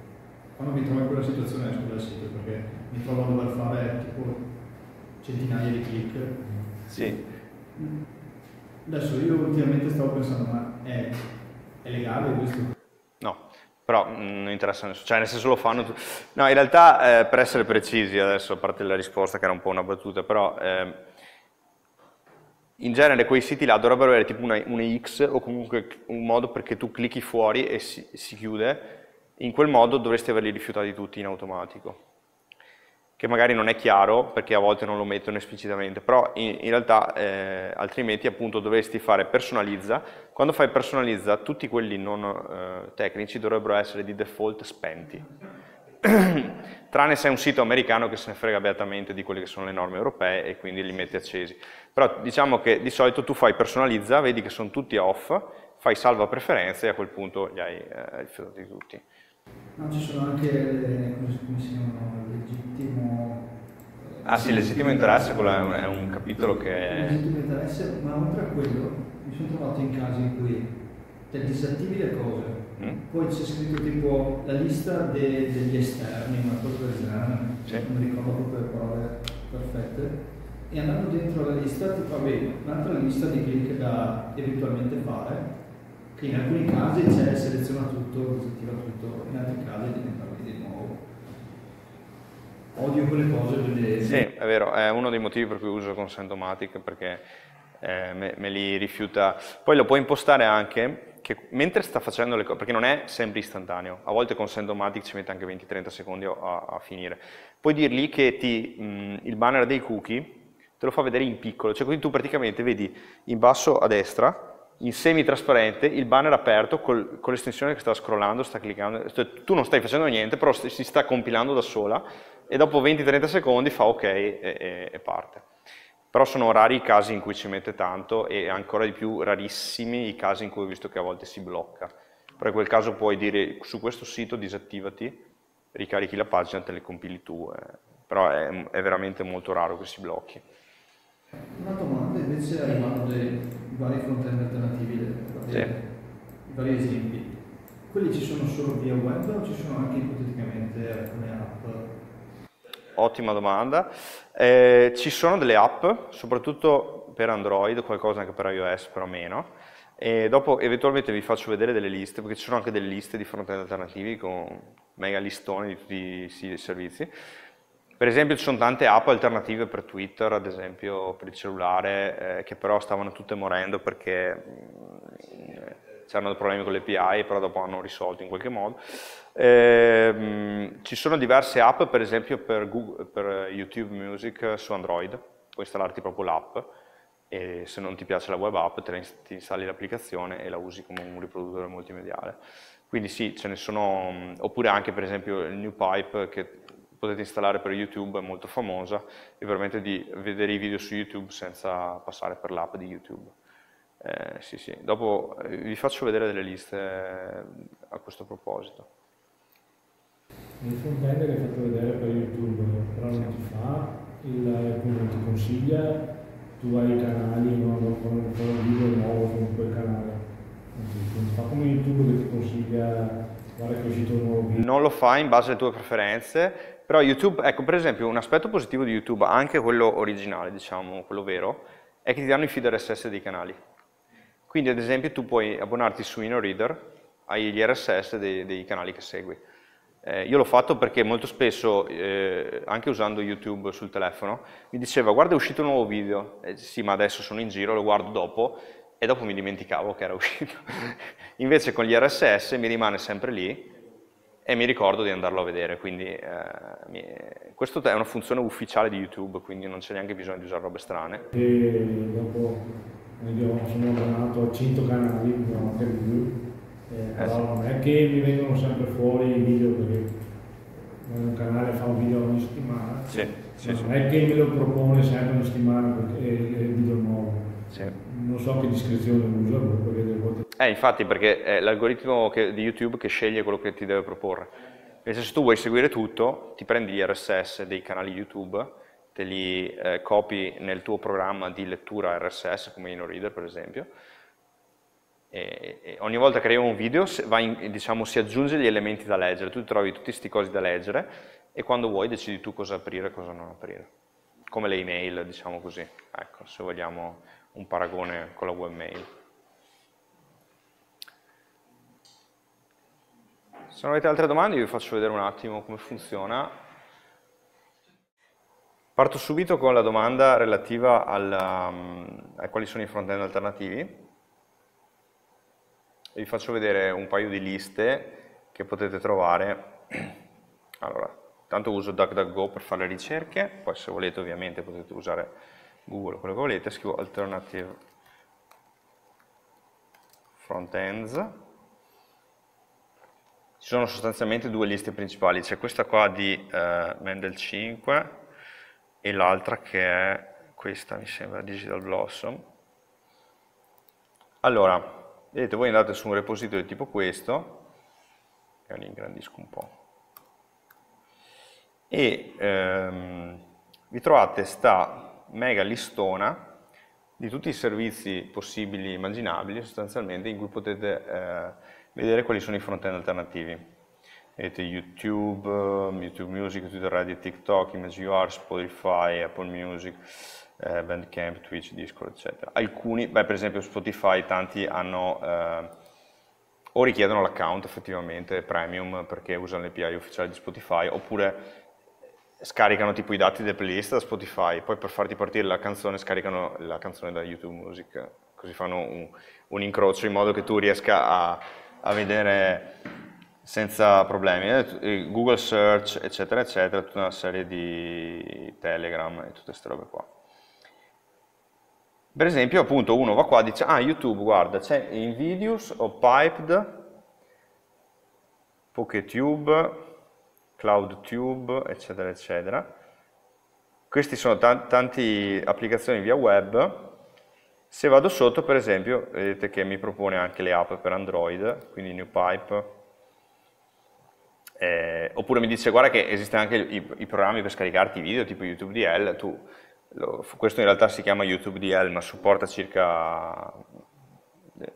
quando mi trovo in quella situazione esco dal sito perché mi trovo a dover fare tipo centinaia di click. Sì. Adesso io ultimamente stavo pensando, ma è, è legale questo? No, però mm, non interessa nessuno, cioè nel senso lo fanno tutti. No, in realtà eh, per essere precisi, adesso a parte la risposta che era un po' una battuta, però... Eh, in genere quei siti là dovrebbero avere tipo una, X o comunque un modo perché tu clicchi fuori e si, si chiude in quel modo dovreste averli rifiutati tutti in automatico che magari non è chiaro perché a volte non lo mettono esplicitamente, però in, in realtà eh, altrimenti appunto dovresti fare personalizza, quando fai personalizza tutti quelli non eh, tecnici dovrebbero essere di default spenti, [CLEARS THROAT] tranne se è un sito americano che se ne frega beatamente di quelle che sono le norme europee e quindi li metti accesi, però diciamo che di solito tu fai personalizza, vedi che sono tutti off, fai salva preferenze e a quel punto li hai eh, rifiutati tutti. No, ci sono anche le, come si chiamano, legittimo... Eh, ah sì, legittimo interesse è un capitolo che... Legittimo interesse, ma oltre a quello mi sono trovato in casi in cui te disattivi le cose, mm? poi c'è scritto tipo la lista de, degli esterni, una cosa del sì. non ricordo proprio le parole perfette, e andando dentro la lista ti fa bene un'altra lista di click da eventualmente fare, che in alcuni casi c'è seleziona tutto, disattiva tutto tutto, in altri casi ne parli di nuovo. Odio quelle cose, quindi... Sì, è vero, è uno dei motivi per cui uso Consentomatic, perché eh, me, me, li rifiuta. Poi lo puoi impostare anche, che mentre sta facendo le cose, perché non è sempre istantaneo, a volte Consentomatic ci mette anche 20-30 secondi a, a, finire. Puoi dirgli che ti, mh, il banner dei cookie te lo fa vedere in piccolo, cioè quindi tu praticamente vedi in basso a destra in semi-trasparente, il banner aperto col, con l'estensione che sta scrollando, sta cliccando, cioè, tu non stai facendo niente, però si sta compilando da sola e dopo 20-30 secondi fa ok e, e, e, parte. Però sono rari i casi in cui ci mette tanto e ancora di più rarissimi i casi in cui ho visto che a volte si blocca. Però in quel caso puoi dire su questo sito disattivati, ricarichi la pagina, te le compili tu, eh. però è, è veramente molto raro che si blocchi. Una domanda invece riguardo dei vari front-end alternativi, dei, i vari esempi. Quelli ci sono solo via web o ci sono anche ipoteticamente alcune app? Ottima domanda. Eh, ci sono delle app, soprattutto per Android, qualcosa anche per iOS, però meno. E dopo eventualmente vi faccio vedere delle liste, perché ci sono anche delle liste di front-end alternativi con mega listoni di tutti i servizi. Per esempio ci sono tante app alternative per Twitter, ad esempio per il cellulare, eh, che però stavano tutte morendo perché mm, c'erano problemi con le API, però dopo hanno risolto in qualche modo. Eh, ci sono diverse app, per esempio per, Google, per YouTube Music su Android, puoi installarti proprio l'app e se non ti piace la web app te la ins ti installi l'applicazione e la usi come un riproduttore multimediale. Quindi sì, ce ne sono, mm, oppure anche per esempio il New Pipe che potete installare per YouTube, è molto famosa e permette di vedere i video su YouTube senza passare per l'app di YouTube. Eh, sì, sì. Dopo eh, vi faccio vedere delle liste eh, a questo proposito. Il front-end che fatto vedere per YouTube, però non ti fa, il, non ti consiglia, tu hai i canali, no? non fai un video nuovo con quel canale. Non fa come YouTube che ti consiglia, guarda che è uscito un nuovo video. Non lo fa in base alle tue preferenze, però YouTube, ecco per esempio un aspetto positivo di YouTube, anche quello originale, diciamo, quello vero, è che ti danno i feed RSS dei canali. Quindi ad esempio tu puoi abbonarti su InnoReader, hai gli RSS dei, dei canali che segui. Eh, io l'ho fatto perché molto spesso, eh, anche usando YouTube sul telefono, mi diceva guarda è uscito un nuovo video, eh, sì ma adesso sono in giro, lo guardo dopo, e dopo mi dimenticavo che era [LAUGHS] uscito. Invece con gli RSS mi rimane sempre lì, e mi ricordo di andarlo a vedere, quindi eh, questa è una funzione ufficiale di YouTube, quindi non c'è neanche bisogno di usare robe strane. E dopo io diciamo, sono abbonato a 100 canali, non anche più, eh, eh, non è che mi vengono sempre fuori i video perché un canale fa un video ogni settimana, sì, sì, non è che me lo propone sempre ogni settimana perché è il video nuovo. Non so che discrezione usano perché delle volte eh, infatti, perché è l'algoritmo di YouTube che sceglie quello che ti deve proporre. Nel senso, tu vuoi seguire tutto, ti prendi gli RSS dei canali YouTube, te li eh, copi nel tuo programma di lettura RSS, come InnoReader per esempio, e, e ogni volta che arriva un video in, diciamo, si aggiunge gli elementi da leggere, tu trovi tutti questi cosi da leggere e quando vuoi decidi tu cosa aprire e cosa non aprire. Come le email, diciamo così, ecco, se vogliamo un paragone con la webmail. Se non avete altre domande vi faccio vedere un attimo come funziona. Parto subito con la domanda relativa alla, um, a quali sono i front-end alternativi. vi faccio vedere un paio di liste che potete trovare. [CLEARS THROAT] Allora, tanto uso DuckDuckGo per fare le ricerche, poi se volete ovviamente potete usare Google quello che volete, scrivo alternative front-ends ci sono sostanzialmente due liste principali, c'è questa qua di eh, Mendel 5 e l'altra che è questa, mi sembra, Digital Blossom. Allora, vedete, voi andate su un repository tipo questo, e lo ingrandisco un po', e ehm, vi trovate sta mega listona di tutti i servizi possibili e immaginabili, sostanzialmente, in cui potete... Eh, vedere quali sono i front-end alternativi. Vedete YouTube, ehm, YouTube Music, Twitter Radio, TikTok, ImageUR, Spotify, Apple Music, eh, Bandcamp, Twitch, Discord, eccetera. Alcuni, beh, per esempio Spotify, tanti hanno... Eh, o richiedono l'account effettivamente premium perché usano l'API ufficiale di Spotify, oppure scaricano tipo i dati delle playlist da Spotify, poi per farti partire la canzone scaricano la canzone da YouTube Music, così fanno un, un incrocio in modo che tu riesca a a vedere senza problemi. Eh, eh, Google Search, eccetera, eccetera, tutta una serie di Telegram e tutte queste robe qua. Per esempio, appunto, uno va qua e dice, ah, YouTube, guarda, c'è Invidious o Piped, PokéTube, CloudTube, eccetera, eccetera. Queste sono tanti, tanti applicazioni via web se vado sotto, per esempio, vedete che mi propone anche le app per Android, quindi New Pipe, eh, oppure mi dice guarda che esistono anche i, i, programmi per scaricarti i video tipo YouTube DL, tu, lo, questo in realtà si chiama YouTube DL ma supporta circa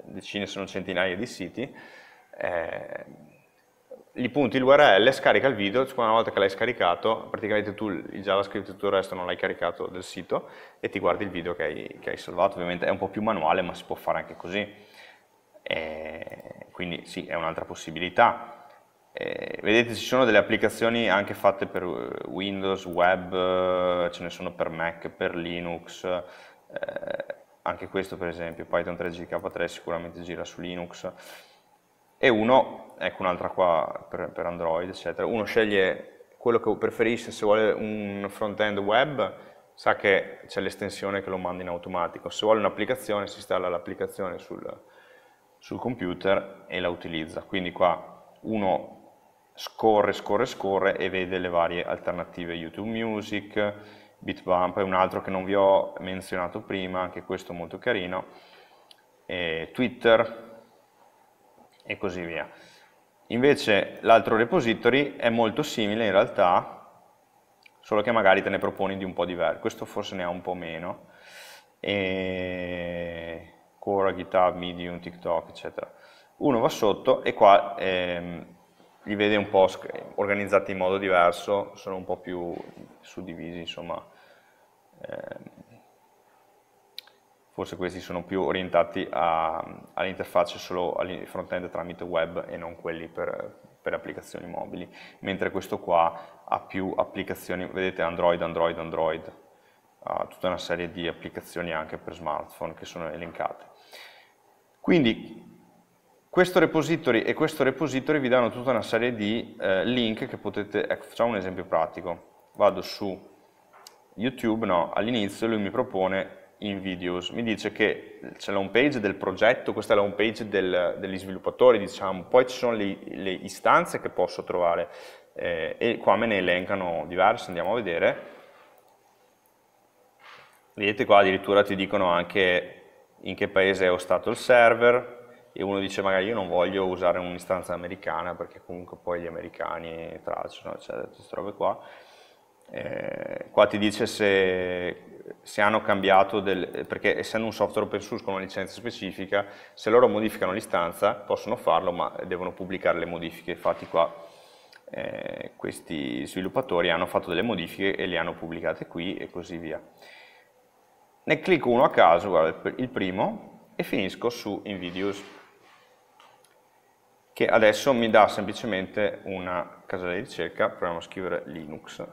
decine se non centinaia di siti, eh, gli punti l'URL, scarica il video, cioè una volta che l'hai scaricato, praticamente tu il JavaScript e tutto il resto non l'hai caricato del sito e ti guardi il video che hai, che hai, salvato, ovviamente è un po' più manuale ma si può fare anche così, e quindi sì, è un'altra possibilità. E vedete ci sono delle applicazioni anche fatte per Windows, web, ce ne sono per Mac, per Linux, eh, anche questo per esempio, Python 3GK3 sicuramente gira su Linux, e uno, ecco un'altra qua per, per Android, eccetera, uno sceglie quello che preferisce, se vuole un front-end web, sa che c'è l'estensione che lo manda in automatico, se vuole un'applicazione si installa l'applicazione sul, sul computer e la utilizza, quindi qua uno scorre, scorre, scorre e vede le varie alternative YouTube Music, Bitbump, e un altro che non vi ho menzionato prima, anche questo molto carino, e Twitter, e così via. Invece l'altro repository è molto simile in realtà, solo che magari te ne proponi di un po' diverso, questo forse ne ha un po' meno, e... Quora, GitHub, Medium, TikTok, eccetera. Uno va sotto e qua ehm, li vede un po' organizzati in modo diverso, sono un po' più suddivisi, insomma, ehm, forse questi sono più orientati all'interfaccia solo al front-end tramite web e non quelli per, per, applicazioni mobili, mentre questo qua ha più applicazioni, vedete Android, Android, Android, ha tutta una serie di applicazioni anche per smartphone che sono elencate. Quindi questo repository e questo repository vi danno tutta una serie di eh, link che potete, ecco facciamo un esempio pratico, vado su YouTube, no, all'inizio lui mi propone in videos, mi dice che c'è la home page del progetto, questa è la home page del, degli sviluppatori, diciamo, poi ci sono le, le istanze che posso trovare eh, e qua me ne elencano diverse, andiamo a vedere. Vedete qua addirittura ti dicono anche in che paese è stato il server e uno dice magari io non voglio usare un'istanza americana perché comunque poi gli americani tracciano, eccetera, queste robe qua eh, qua ti dice se, se hanno cambiato, del, perché essendo un software open source con una licenza specifica, se loro modificano l'istanza possono farlo, ma devono pubblicare le modifiche. Infatti qua eh, questi sviluppatori hanno fatto delle modifiche e le hanno pubblicate qui e così via. Ne clicco uno a caso, guarda, il primo, e finisco su Invidious che adesso mi dà semplicemente una casella di ricerca, proviamo a scrivere Linux,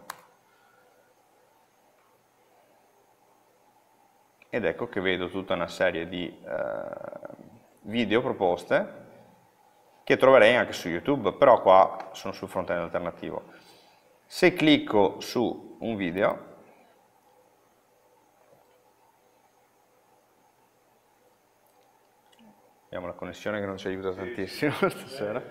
ed ecco che vedo tutta una serie di eh, video proposte che troverei anche su YouTube, però qua sono sul frontend alternativo. Se clicco su un video, abbiamo la connessione che non ci aiuta tantissimo sì, stasera.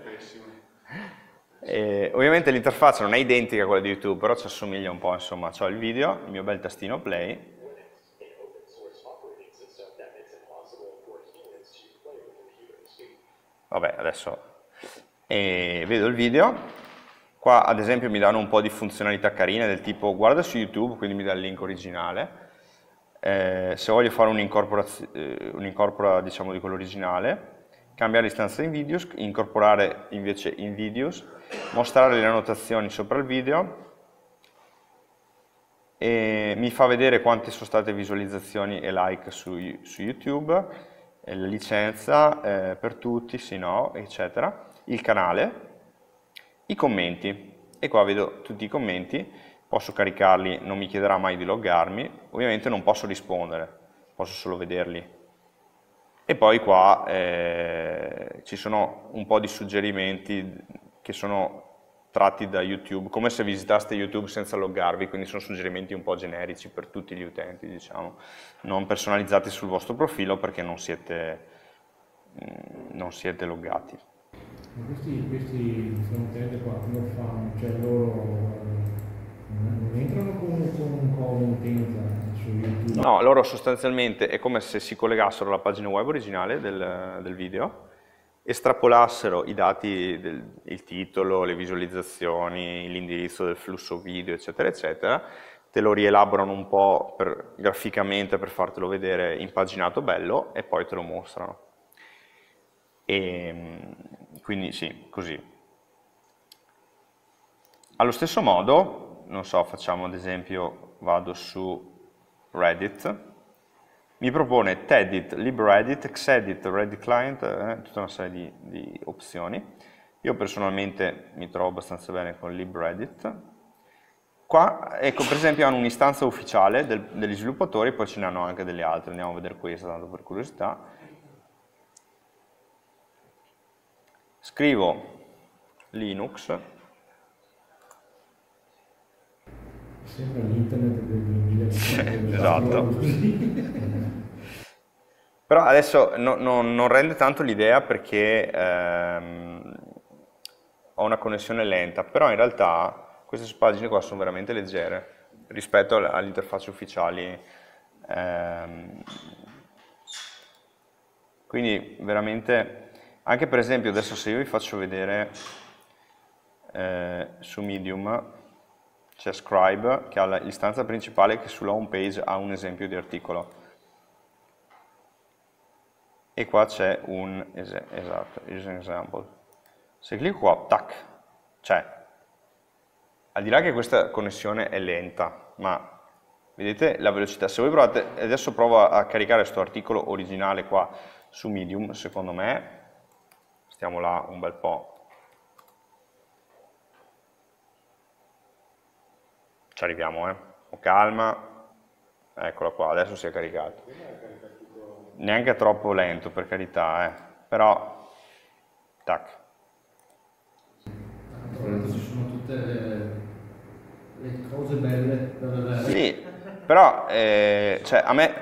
E, ovviamente l'interfaccia non è identica a quella di YouTube, però ci assomiglia un po', insomma, ho il video, il mio bel tastino play, vabbè adesso e vedo il video qua ad esempio mi danno un po' di funzionalità carine del tipo guarda su youtube quindi mi dà il link originale eh, se voglio fare eh, un'incorpora un diciamo di quello originale cambiare istanza in videos incorporare invece in videos mostrare le annotazioni sopra il video e mi fa vedere quante sono state visualizzazioni e like su, su youtube la licenza eh, per tutti, sì, no, eccetera, il canale, i commenti, e qua vedo tutti i commenti, posso caricarli, non mi chiederà mai di loggarmi, ovviamente non posso rispondere, posso solo vederli. E poi qua eh, ci sono un po' di suggerimenti che sono tratti da YouTube, come se visitaste YouTube senza loggarvi, quindi sono suggerimenti un po' generici per tutti gli utenti, diciamo, non personalizzati sul vostro profilo perché non siete, mm, non siete loggati. Questi, questi front-end qua come fanno? Cioè loro mm, non entrano con, con, con un'utenza su YouTube? No, loro sostanzialmente è come se si collegassero alla pagina web originale del, del video, estrapolassero i dati, del, il titolo, le visualizzazioni, l'indirizzo del flusso video, eccetera, eccetera, te lo rielaborano un po' per, graficamente per fartelo vedere impaginato bello e poi te lo mostrano. E, ehm, quindi sì, così. Allo stesso modo, non so, facciamo ad esempio, vado su Reddit, mi propone Tedit, LibreEdit, Xedit, Reddit Client, eh, tutta una serie di, di, opzioni. Io personalmente mi trovo abbastanza bene con LibreEdit. Qua, ecco, per esempio hanno un'istanza ufficiale del, degli sviluppatori, poi ce ne hanno anche delle altre, andiamo a vedere questa, tanto per curiosità. Scrivo Linux, Sembra l'internet del 2000. esatto. [LAUGHS] Però adesso no, no, non rende tanto l'idea perché ehm, ho una connessione lenta, però in realtà queste pagine qua sono veramente leggere rispetto alle interfacce ufficiali. Ehm, quindi veramente, anche per esempio adesso se io vi faccio vedere eh, su Medium, c'è scribe che ha l'istanza principale che sulla home page ha un esempio di articolo e qua c'è un es esatto, example se clicco qua, tac, c'è al di là che questa connessione è lenta ma vedete la velocità se voi provate, adesso provo a caricare questo articolo originale qua su medium secondo me stiamo là un bel po' Ci arriviamo, eh? Ho calma. Eccolo qua, adesso si è caricato. Neanche troppo lento, per carità, eh. Però, tac. Ci sono tutte le, cose belle Sì, però eh, cioè, a me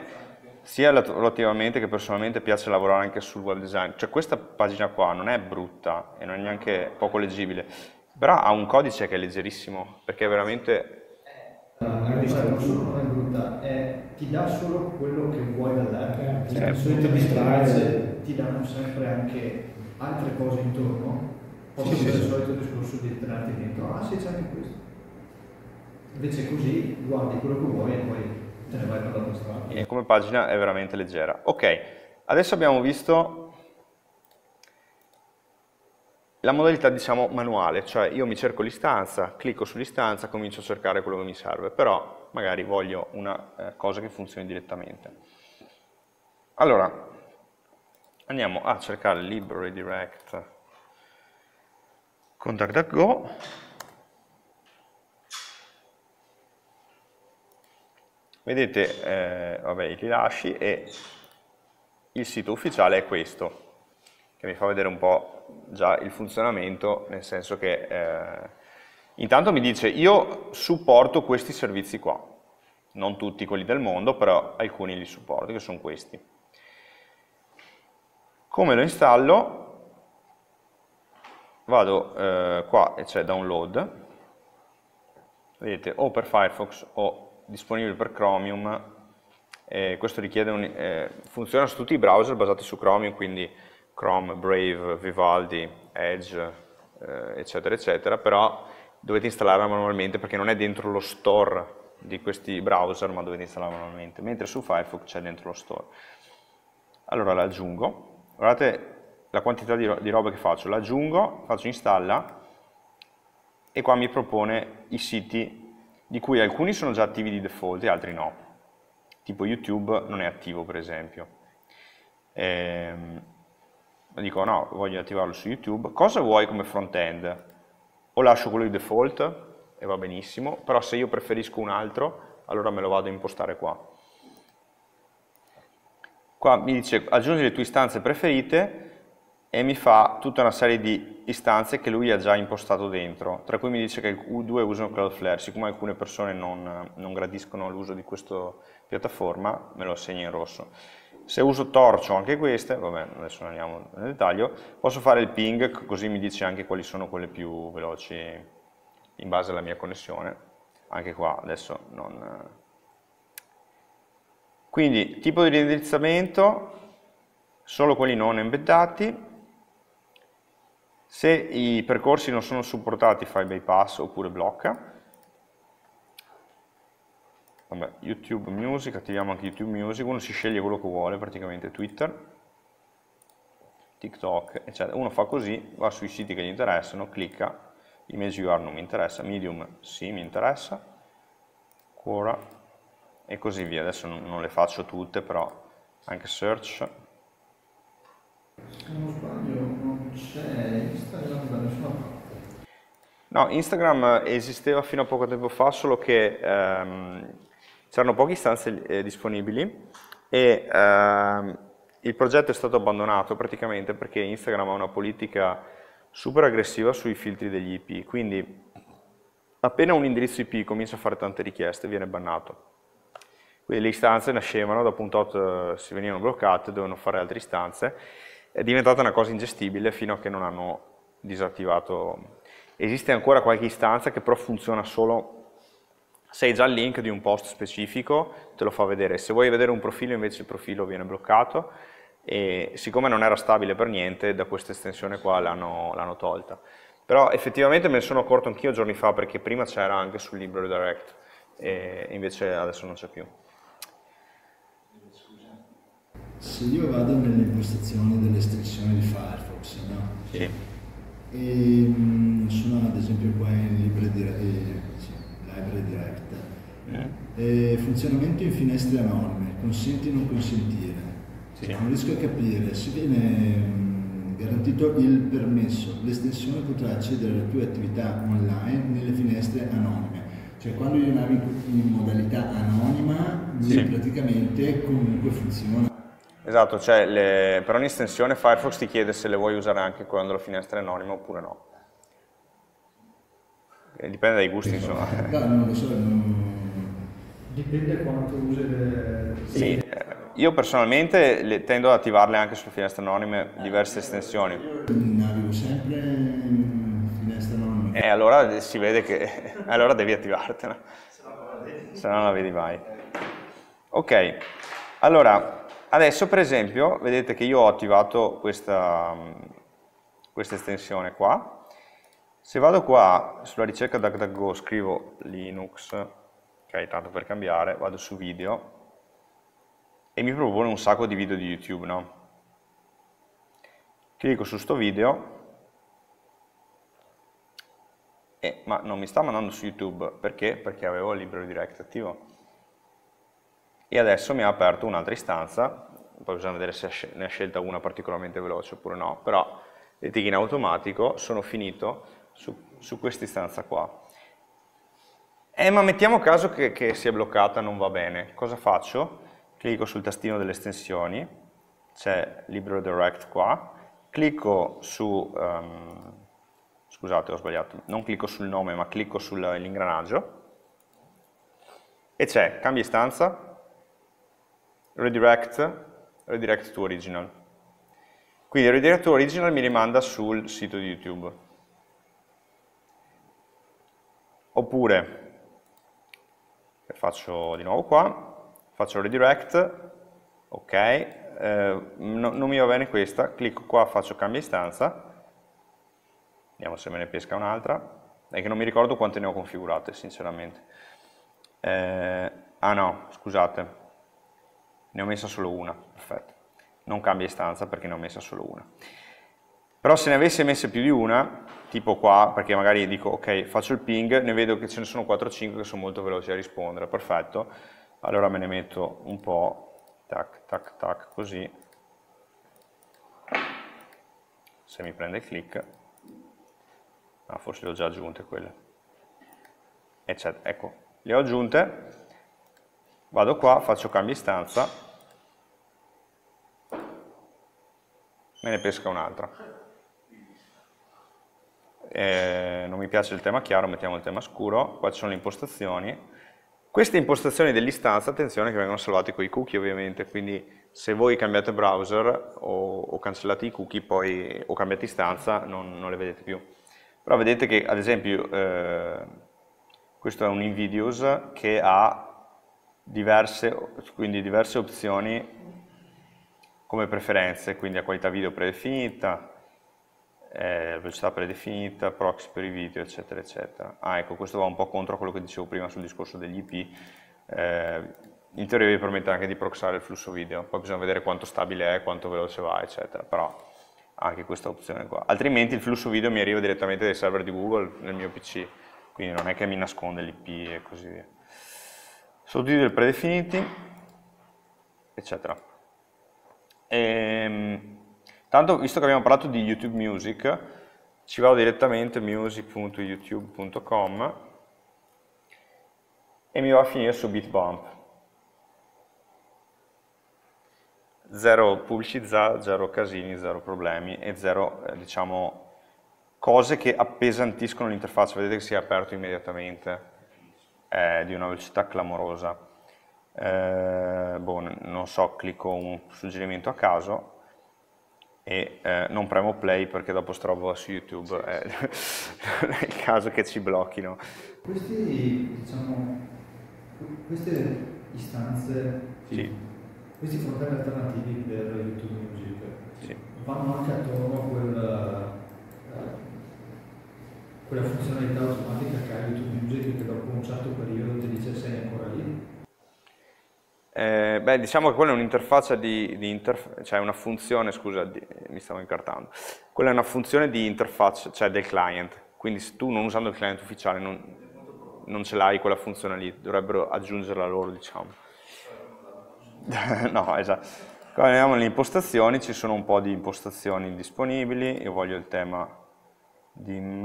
sia relativamente che personalmente piace lavorare anche sul web design. Cioè questa pagina qua non è brutta e non è neanche poco leggibile, però ha un codice che è leggerissimo, perché è veramente la eh, brutta è eh, ti dà solo quello che vuoi da te, eh, certo, solito distrarre ti danno sempre anche altre cose intorno, proprio sì, per sì. il solito discorso di entrarti dentro, ah sì c'è anche questo. Invece così guardi quello che vuoi e poi te ne vai per la tua strada. E come pagina è veramente leggera. Ok, adesso abbiamo visto la modalità diciamo manuale, cioè io mi cerco l'istanza, clicco sull'istanza, comincio a cercare quello che mi serve, però magari voglio una eh, cosa che funzioni direttamente. Allora, andiamo a cercare library redirect con DuckDuckGo, vedete, eh, vabbè, i rilasci e il sito ufficiale è questo, che vi fa vedere un po' già il funzionamento, nel senso che eh, intanto mi dice io supporto questi servizi qua, non tutti quelli del mondo, però alcuni li supporto, che sono questi. Come lo installo? Vado eh, qua e c'è download, vedete o per Firefox o disponibile per Chromium, eh, questo richiede un, eh, funziona su tutti i browser basati su Chromium, quindi Chrome, Brave, Vivaldi, Edge, eh, eccetera, eccetera, però dovete installarla manualmente perché non è dentro lo store di questi browser, ma dovete installarla manualmente, mentre su Firefox c'è dentro lo store. Allora l'aggiungo, guardate la quantità di, ro di roba che faccio, l'aggiungo, faccio installa e qua mi propone i siti di cui alcuni sono già attivi di default e altri no, tipo YouTube non è attivo per esempio. Ehm, dico no, voglio attivarlo su YouTube, cosa vuoi come front-end? O lascio quello di default e va benissimo, però se io preferisco un altro, allora me lo vado a impostare qua. Qua mi dice aggiungi le tue istanze preferite e mi fa tutta una serie di istanze che lui ha già impostato dentro, tra cui mi dice che due usano Cloudflare, siccome alcune persone non, non gradiscono l'uso di questa piattaforma, me lo assegna in rosso se uso torcio anche queste, vabbè adesso andiamo nel dettaglio, posso fare il ping così mi dice anche quali sono quelle più veloci in base alla mia connessione, anche qua adesso non... Quindi tipo di indirizzamento, solo quelli non embeddati, se i percorsi non sono supportati fai bypass oppure blocca, Vabbè, YouTube Music, attiviamo anche YouTube Music, uno si sceglie quello che vuole praticamente, Twitter, TikTok, eccetera. Uno fa così, va sui siti che gli interessano, clicca, Image UR non mi interessa, Medium sì mi interessa, Quora e così via. Adesso non, non le faccio tutte, però anche Search. Se non sbaglio non c'è Instagram da nessuna parte. No, Instagram esisteva fino a poco tempo fa, solo che ehm, C'erano poche stanze eh, disponibili e ehm, il progetto è stato abbandonato praticamente perché Instagram ha una politica super aggressiva sui filtri degli IP, quindi appena un indirizzo IP comincia a fare tante richieste viene bannato. Quindi le istanze nascevano, dopo un tot eh, si venivano bloccate, dovevano fare altre istanze, è diventata una cosa ingestibile fino a che non hanno disattivato. Esiste ancora qualche istanza che però funziona solo sei già al link di un post specifico, te lo fa vedere. Se vuoi vedere un profilo invece il profilo viene bloccato e siccome non era stabile per niente da questa estensione qua l'hanno tolta. Però effettivamente me ne sono accorto anch'io giorni fa perché prima c'era anche sul Library Direct e invece adesso non c'è più. Se io vado nelle impostazioni delle estensioni di Firefox, no? Sì. E, ehm, sono ad esempio qua in Library Direct library direct. Eh? eh. funzionamento in finestre anonime, consenti o non consentire. Sì. Ecco, non riesco a capire, se viene mm, garantito il permesso, l'estensione potrà accedere alle tue attività online nelle finestre anonime. Cioè quando io navigo in modalità anonima, sì. praticamente comunque funziona. Esatto, cioè le, per ogni estensione Firefox ti chiede se le vuoi usare anche quando la finestra è anonima oppure no. Eh, dipende dai gusti, insomma. Eh, no, non dipende quanto usi le... Sì, eh, io personalmente le, tendo ad attivarle anche su finestre anonime diverse estensioni. Io navigo sempre in finestre anonime. E allora si vede che... [LAUGHS] allora devi attivartela. Se no non la vedi mai. Ok, allora adesso per esempio vedete che io ho attivato questa, mm, questa estensione qua se vado qua sulla ricerca DuckDuckGo, scrivo Linux, ok, tanto per cambiare, vado su video e mi propone un sacco di video di YouTube, no? Clicco su sto video e, eh, ma non mi sta mandando su YouTube, perché? Perché avevo il libro direct attivo. E adesso mi ha aperto un'altra istanza, poi bisogna vedere se ne ha scelta una particolarmente veloce oppure no, però le etichette in automatico, sono finito, su, su questa istanza qua. Eh, ma mettiamo caso che, che sia bloccata, non va bene. Cosa faccio? Clicco sul tastino delle estensioni, c'è LibreDirect qua, clicco su... Um, scusate ho sbagliato, non clicco sul nome ma clicco sull'ingranaggio e c'è cambia istanza, redirect, redirect to original. Quindi il redirect to original mi rimanda sul sito di YouTube. oppure faccio di nuovo qua, faccio redirect, ok, eh, no, non mi va bene questa, clicco qua, faccio cambia istanza, vediamo se me ne pesca un'altra, è che non mi ricordo quante ne ho configurate sinceramente, eh, ah no, scusate, ne ho messa solo una, perfetto, non cambia istanza perché ne ho messa solo una. Però se ne avesse messe più di una, tipo qua, perché magari dico ok, faccio il ping, ne vedo che ce ne sono 4 o 5 che sono molto veloci a rispondere, perfetto. Allora me ne metto un po', tac, tac, tac, così. Se mi prende il click. Ah, forse le ho già aggiunte quelle. Eccetera. Ecco, le ho aggiunte. Vado qua, faccio cambio stanza. Me ne pesca un'altra eh, non mi piace il tema chiaro, mettiamo il tema scuro, qua ci sono le impostazioni. Queste impostazioni dell'istanza, attenzione che vengono salvate con i cookie ovviamente, quindi se voi cambiate browser o, o cancellate i cookie poi, o cambiate istanza non, non, le vedete più. Però vedete che ad esempio eh, questo è un invideos che ha diverse, quindi diverse opzioni come preferenze, quindi a qualità video predefinita, eh, velocità predefinita, proxy per i video, eccetera, eccetera. Ah, ecco, questo va un po' contro quello che dicevo prima sul discorso degli IP. Eh, in teoria vi permette anche di proxare il flusso video, poi bisogna vedere quanto stabile è, quanto veloce va, eccetera, però anche questa opzione qua. Altrimenti il flusso video mi arriva direttamente dai server di Google nel mio PC, quindi non è che mi nasconde l'IP e così via. Sottotitoli predefiniti, eccetera. Ehm Tanto, visto che abbiamo parlato di YouTube Music, ci vado direttamente music.youtube.com e mi va a finire su Bitbump. Zero pubblicità, zero casini, zero problemi e zero, eh, diciamo, cose che appesantiscono l'interfaccia. Vedete che si è aperto immediatamente eh, di una velocità clamorosa. Eh, boh, non so, clicco un suggerimento a caso e eh, non premo play perché dopo strobo su YouTube eh, [LAUGHS] è eh, il caso che ci blocchino. Questi, diciamo, queste istanze, sì. questi frontali alternativi per YouTube Music sì. vanno anche attorno a quella, eh, quella funzionalità automatica che ha YouTube Music che dopo un certo periodo ti dice sei ancora lì? Eh, beh, diciamo che quella è un'interfaccia di, di interf cioè una funzione, scusa, di, mi stavo incartando. Quella è una funzione di interfaccia, cioè del client. Quindi se tu non usando il client ufficiale non, non ce l'hai quella funzione lì, dovrebbero aggiungerla loro, diciamo. [LAUGHS] no, esatto. Qua andiamo le impostazioni, ci sono un po' di impostazioni disponibili, io voglio il tema dim,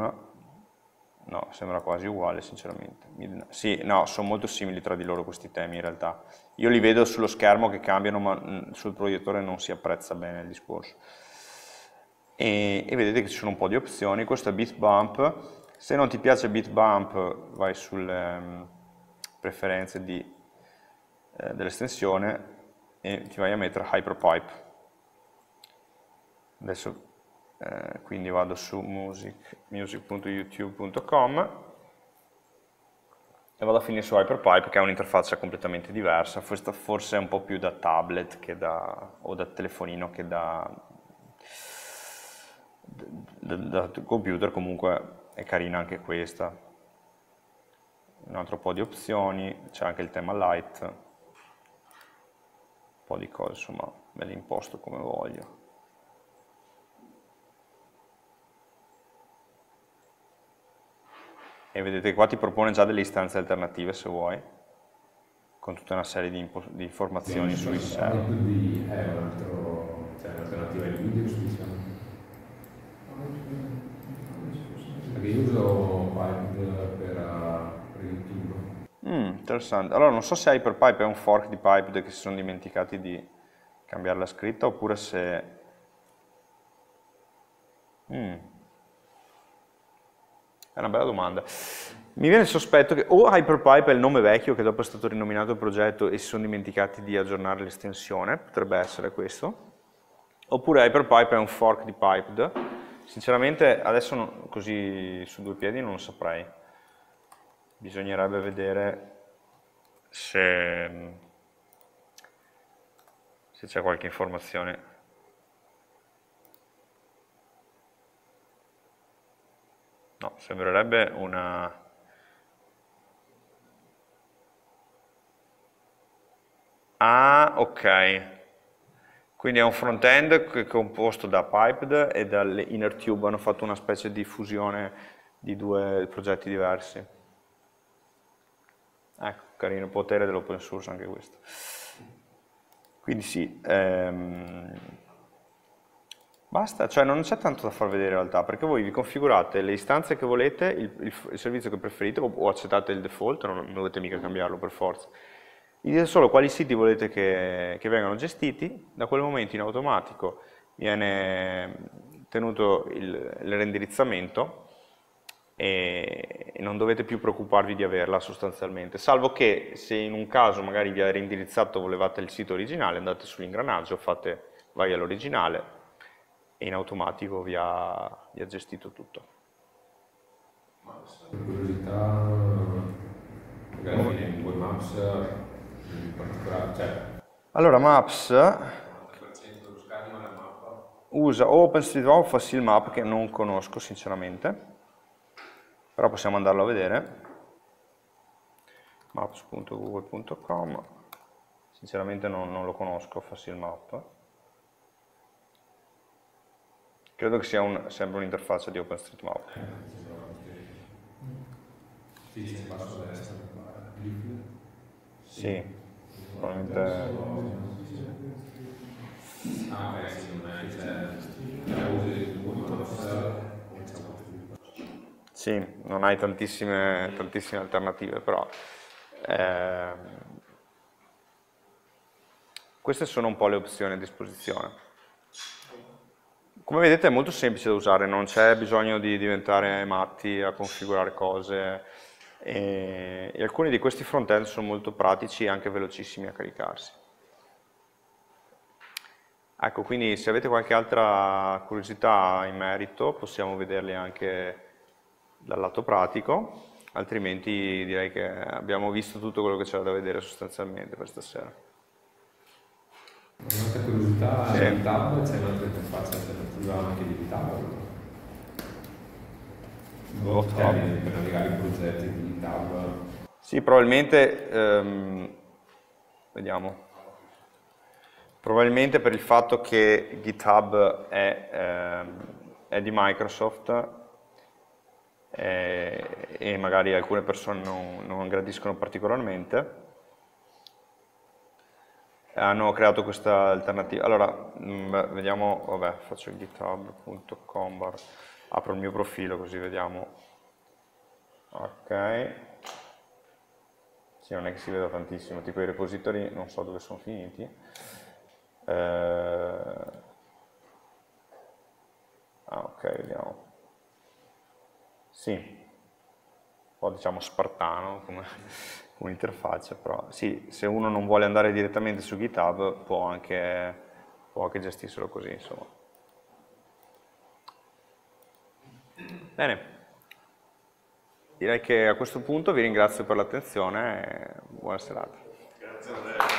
no, sembra quasi uguale sinceramente. Sì, no, sono molto simili tra di loro questi temi in realtà. Io li vedo sullo schermo che cambiano, ma mm, sul proiettore non si apprezza bene il discorso. E, e vedete che ci sono un po' di opzioni. Questo è Bitbump. Se non ti piace Bitbump, vai sulle um, preferenze eh, dell'estensione e ti vai a mettere Hyperpipe. Adesso eh, quindi vado su music.youtube.com e vado a finire su Hyperpipe che è un'interfaccia completamente diversa, Questa forse è un po' più da tablet da, o da telefonino che da, da, da, computer, comunque è carina anche questa. Un altro po' di opzioni, c'è anche il tema light, un po' di cose, insomma me le imposto come voglio. e vedete qua ti propone già delle istanze alternative se vuoi con tutta una serie di, di informazioni sì, sui server quindi è altro cioè, un'alternativa di Windows diciamo perché io uso Pipe per, per YouTube mm, interessante allora non so se Hyperpipe è un fork di Pipe che si sono dimenticati di cambiare la scritta oppure se mm. È una bella domanda. Mi viene il sospetto che o Hyperpipe è il nome vecchio che dopo è stato rinominato il progetto e si sono dimenticati di aggiornare l'estensione, potrebbe essere questo, oppure Hyperpipe è un fork di Piped. Sinceramente adesso così su due piedi non lo saprei. Bisognerebbe vedere se, se c'è qualche informazione No, sembrerebbe una... Ah, ok. Quindi è un front-end che è composto da Piped e dall'Inner Tube, hanno fatto una specie di fusione di due progetti diversi. Ecco, carino, potere dell'open source anche questo. Quindi sì, ehm, Basta, cioè non c'è tanto da far vedere in realtà, perché voi vi configurate le istanze che volete, il, il, il servizio che preferite, o, o, accettate il default, non, non dovete mica cambiarlo per forza. Vi dite solo quali siti volete che, che vengano gestiti, da quel momento in automatico viene tenuto il, il renderizzamento e, e non dovete più preoccuparvi di averla sostanzialmente, salvo che se in un caso magari vi ha reindirizzato, volevate il sito originale, andate sull'ingranaggio, fate vai all'originale, e in automatico vi ha, vi ha gestito tutto. Ma curiosità, magari in Google Maps in particolare, cioè... Allora Maps usa OpenStreetMap o FacilMap che non conosco sinceramente, però possiamo andarlo a vedere maps.google.com sinceramente non, non, lo conosco, Facilmap Credo che sia un, sempre un'interfaccia di OpenStreetMap. Sì, sì, probabilmente... Ah, sì, non cioè, sì, non hai tantissime, tantissime alternative, però eh, queste sono un po' le opzioni a disposizione. Come vedete è molto semplice da usare, non c'è bisogno di diventare matti a configurare cose e, e alcuni di questi front-end sono molto pratici e anche velocissimi a caricarsi. Ecco, quindi se avete qualche altra curiosità in merito possiamo vederle anche dal lato pratico, altrimenti direi che abbiamo visto tutto quello che c'era da vedere sostanzialmente per stasera. Un'altra curiosità sì. in c'è un'altra interfaccia alternativa anche di tab? Oh, tab. Per navigare i progetti di tab? Sì, probabilmente, ehm, vediamo, probabilmente per il fatto che GitHub è, ehm, è di Microsoft eh, e magari alcune persone non, non gradiscono particolarmente, hanno ah, creato questa alternativa. Allora, mh, mm, vediamo, vabbè, faccio github.com, apro il mio profilo così vediamo. Ok. Sì, non è che si veda tantissimo, tipo i repository non so dove sono finiti. Eh... Ah, ok, vediamo. Sì, un po' diciamo spartano come come interfaccia, però sì, se uno non vuole andare direttamente su GitHub può anche, può anche gestirselo così, insomma. Bene, direi che a questo punto vi ringrazio per l'attenzione e buona serata. Grazie a te.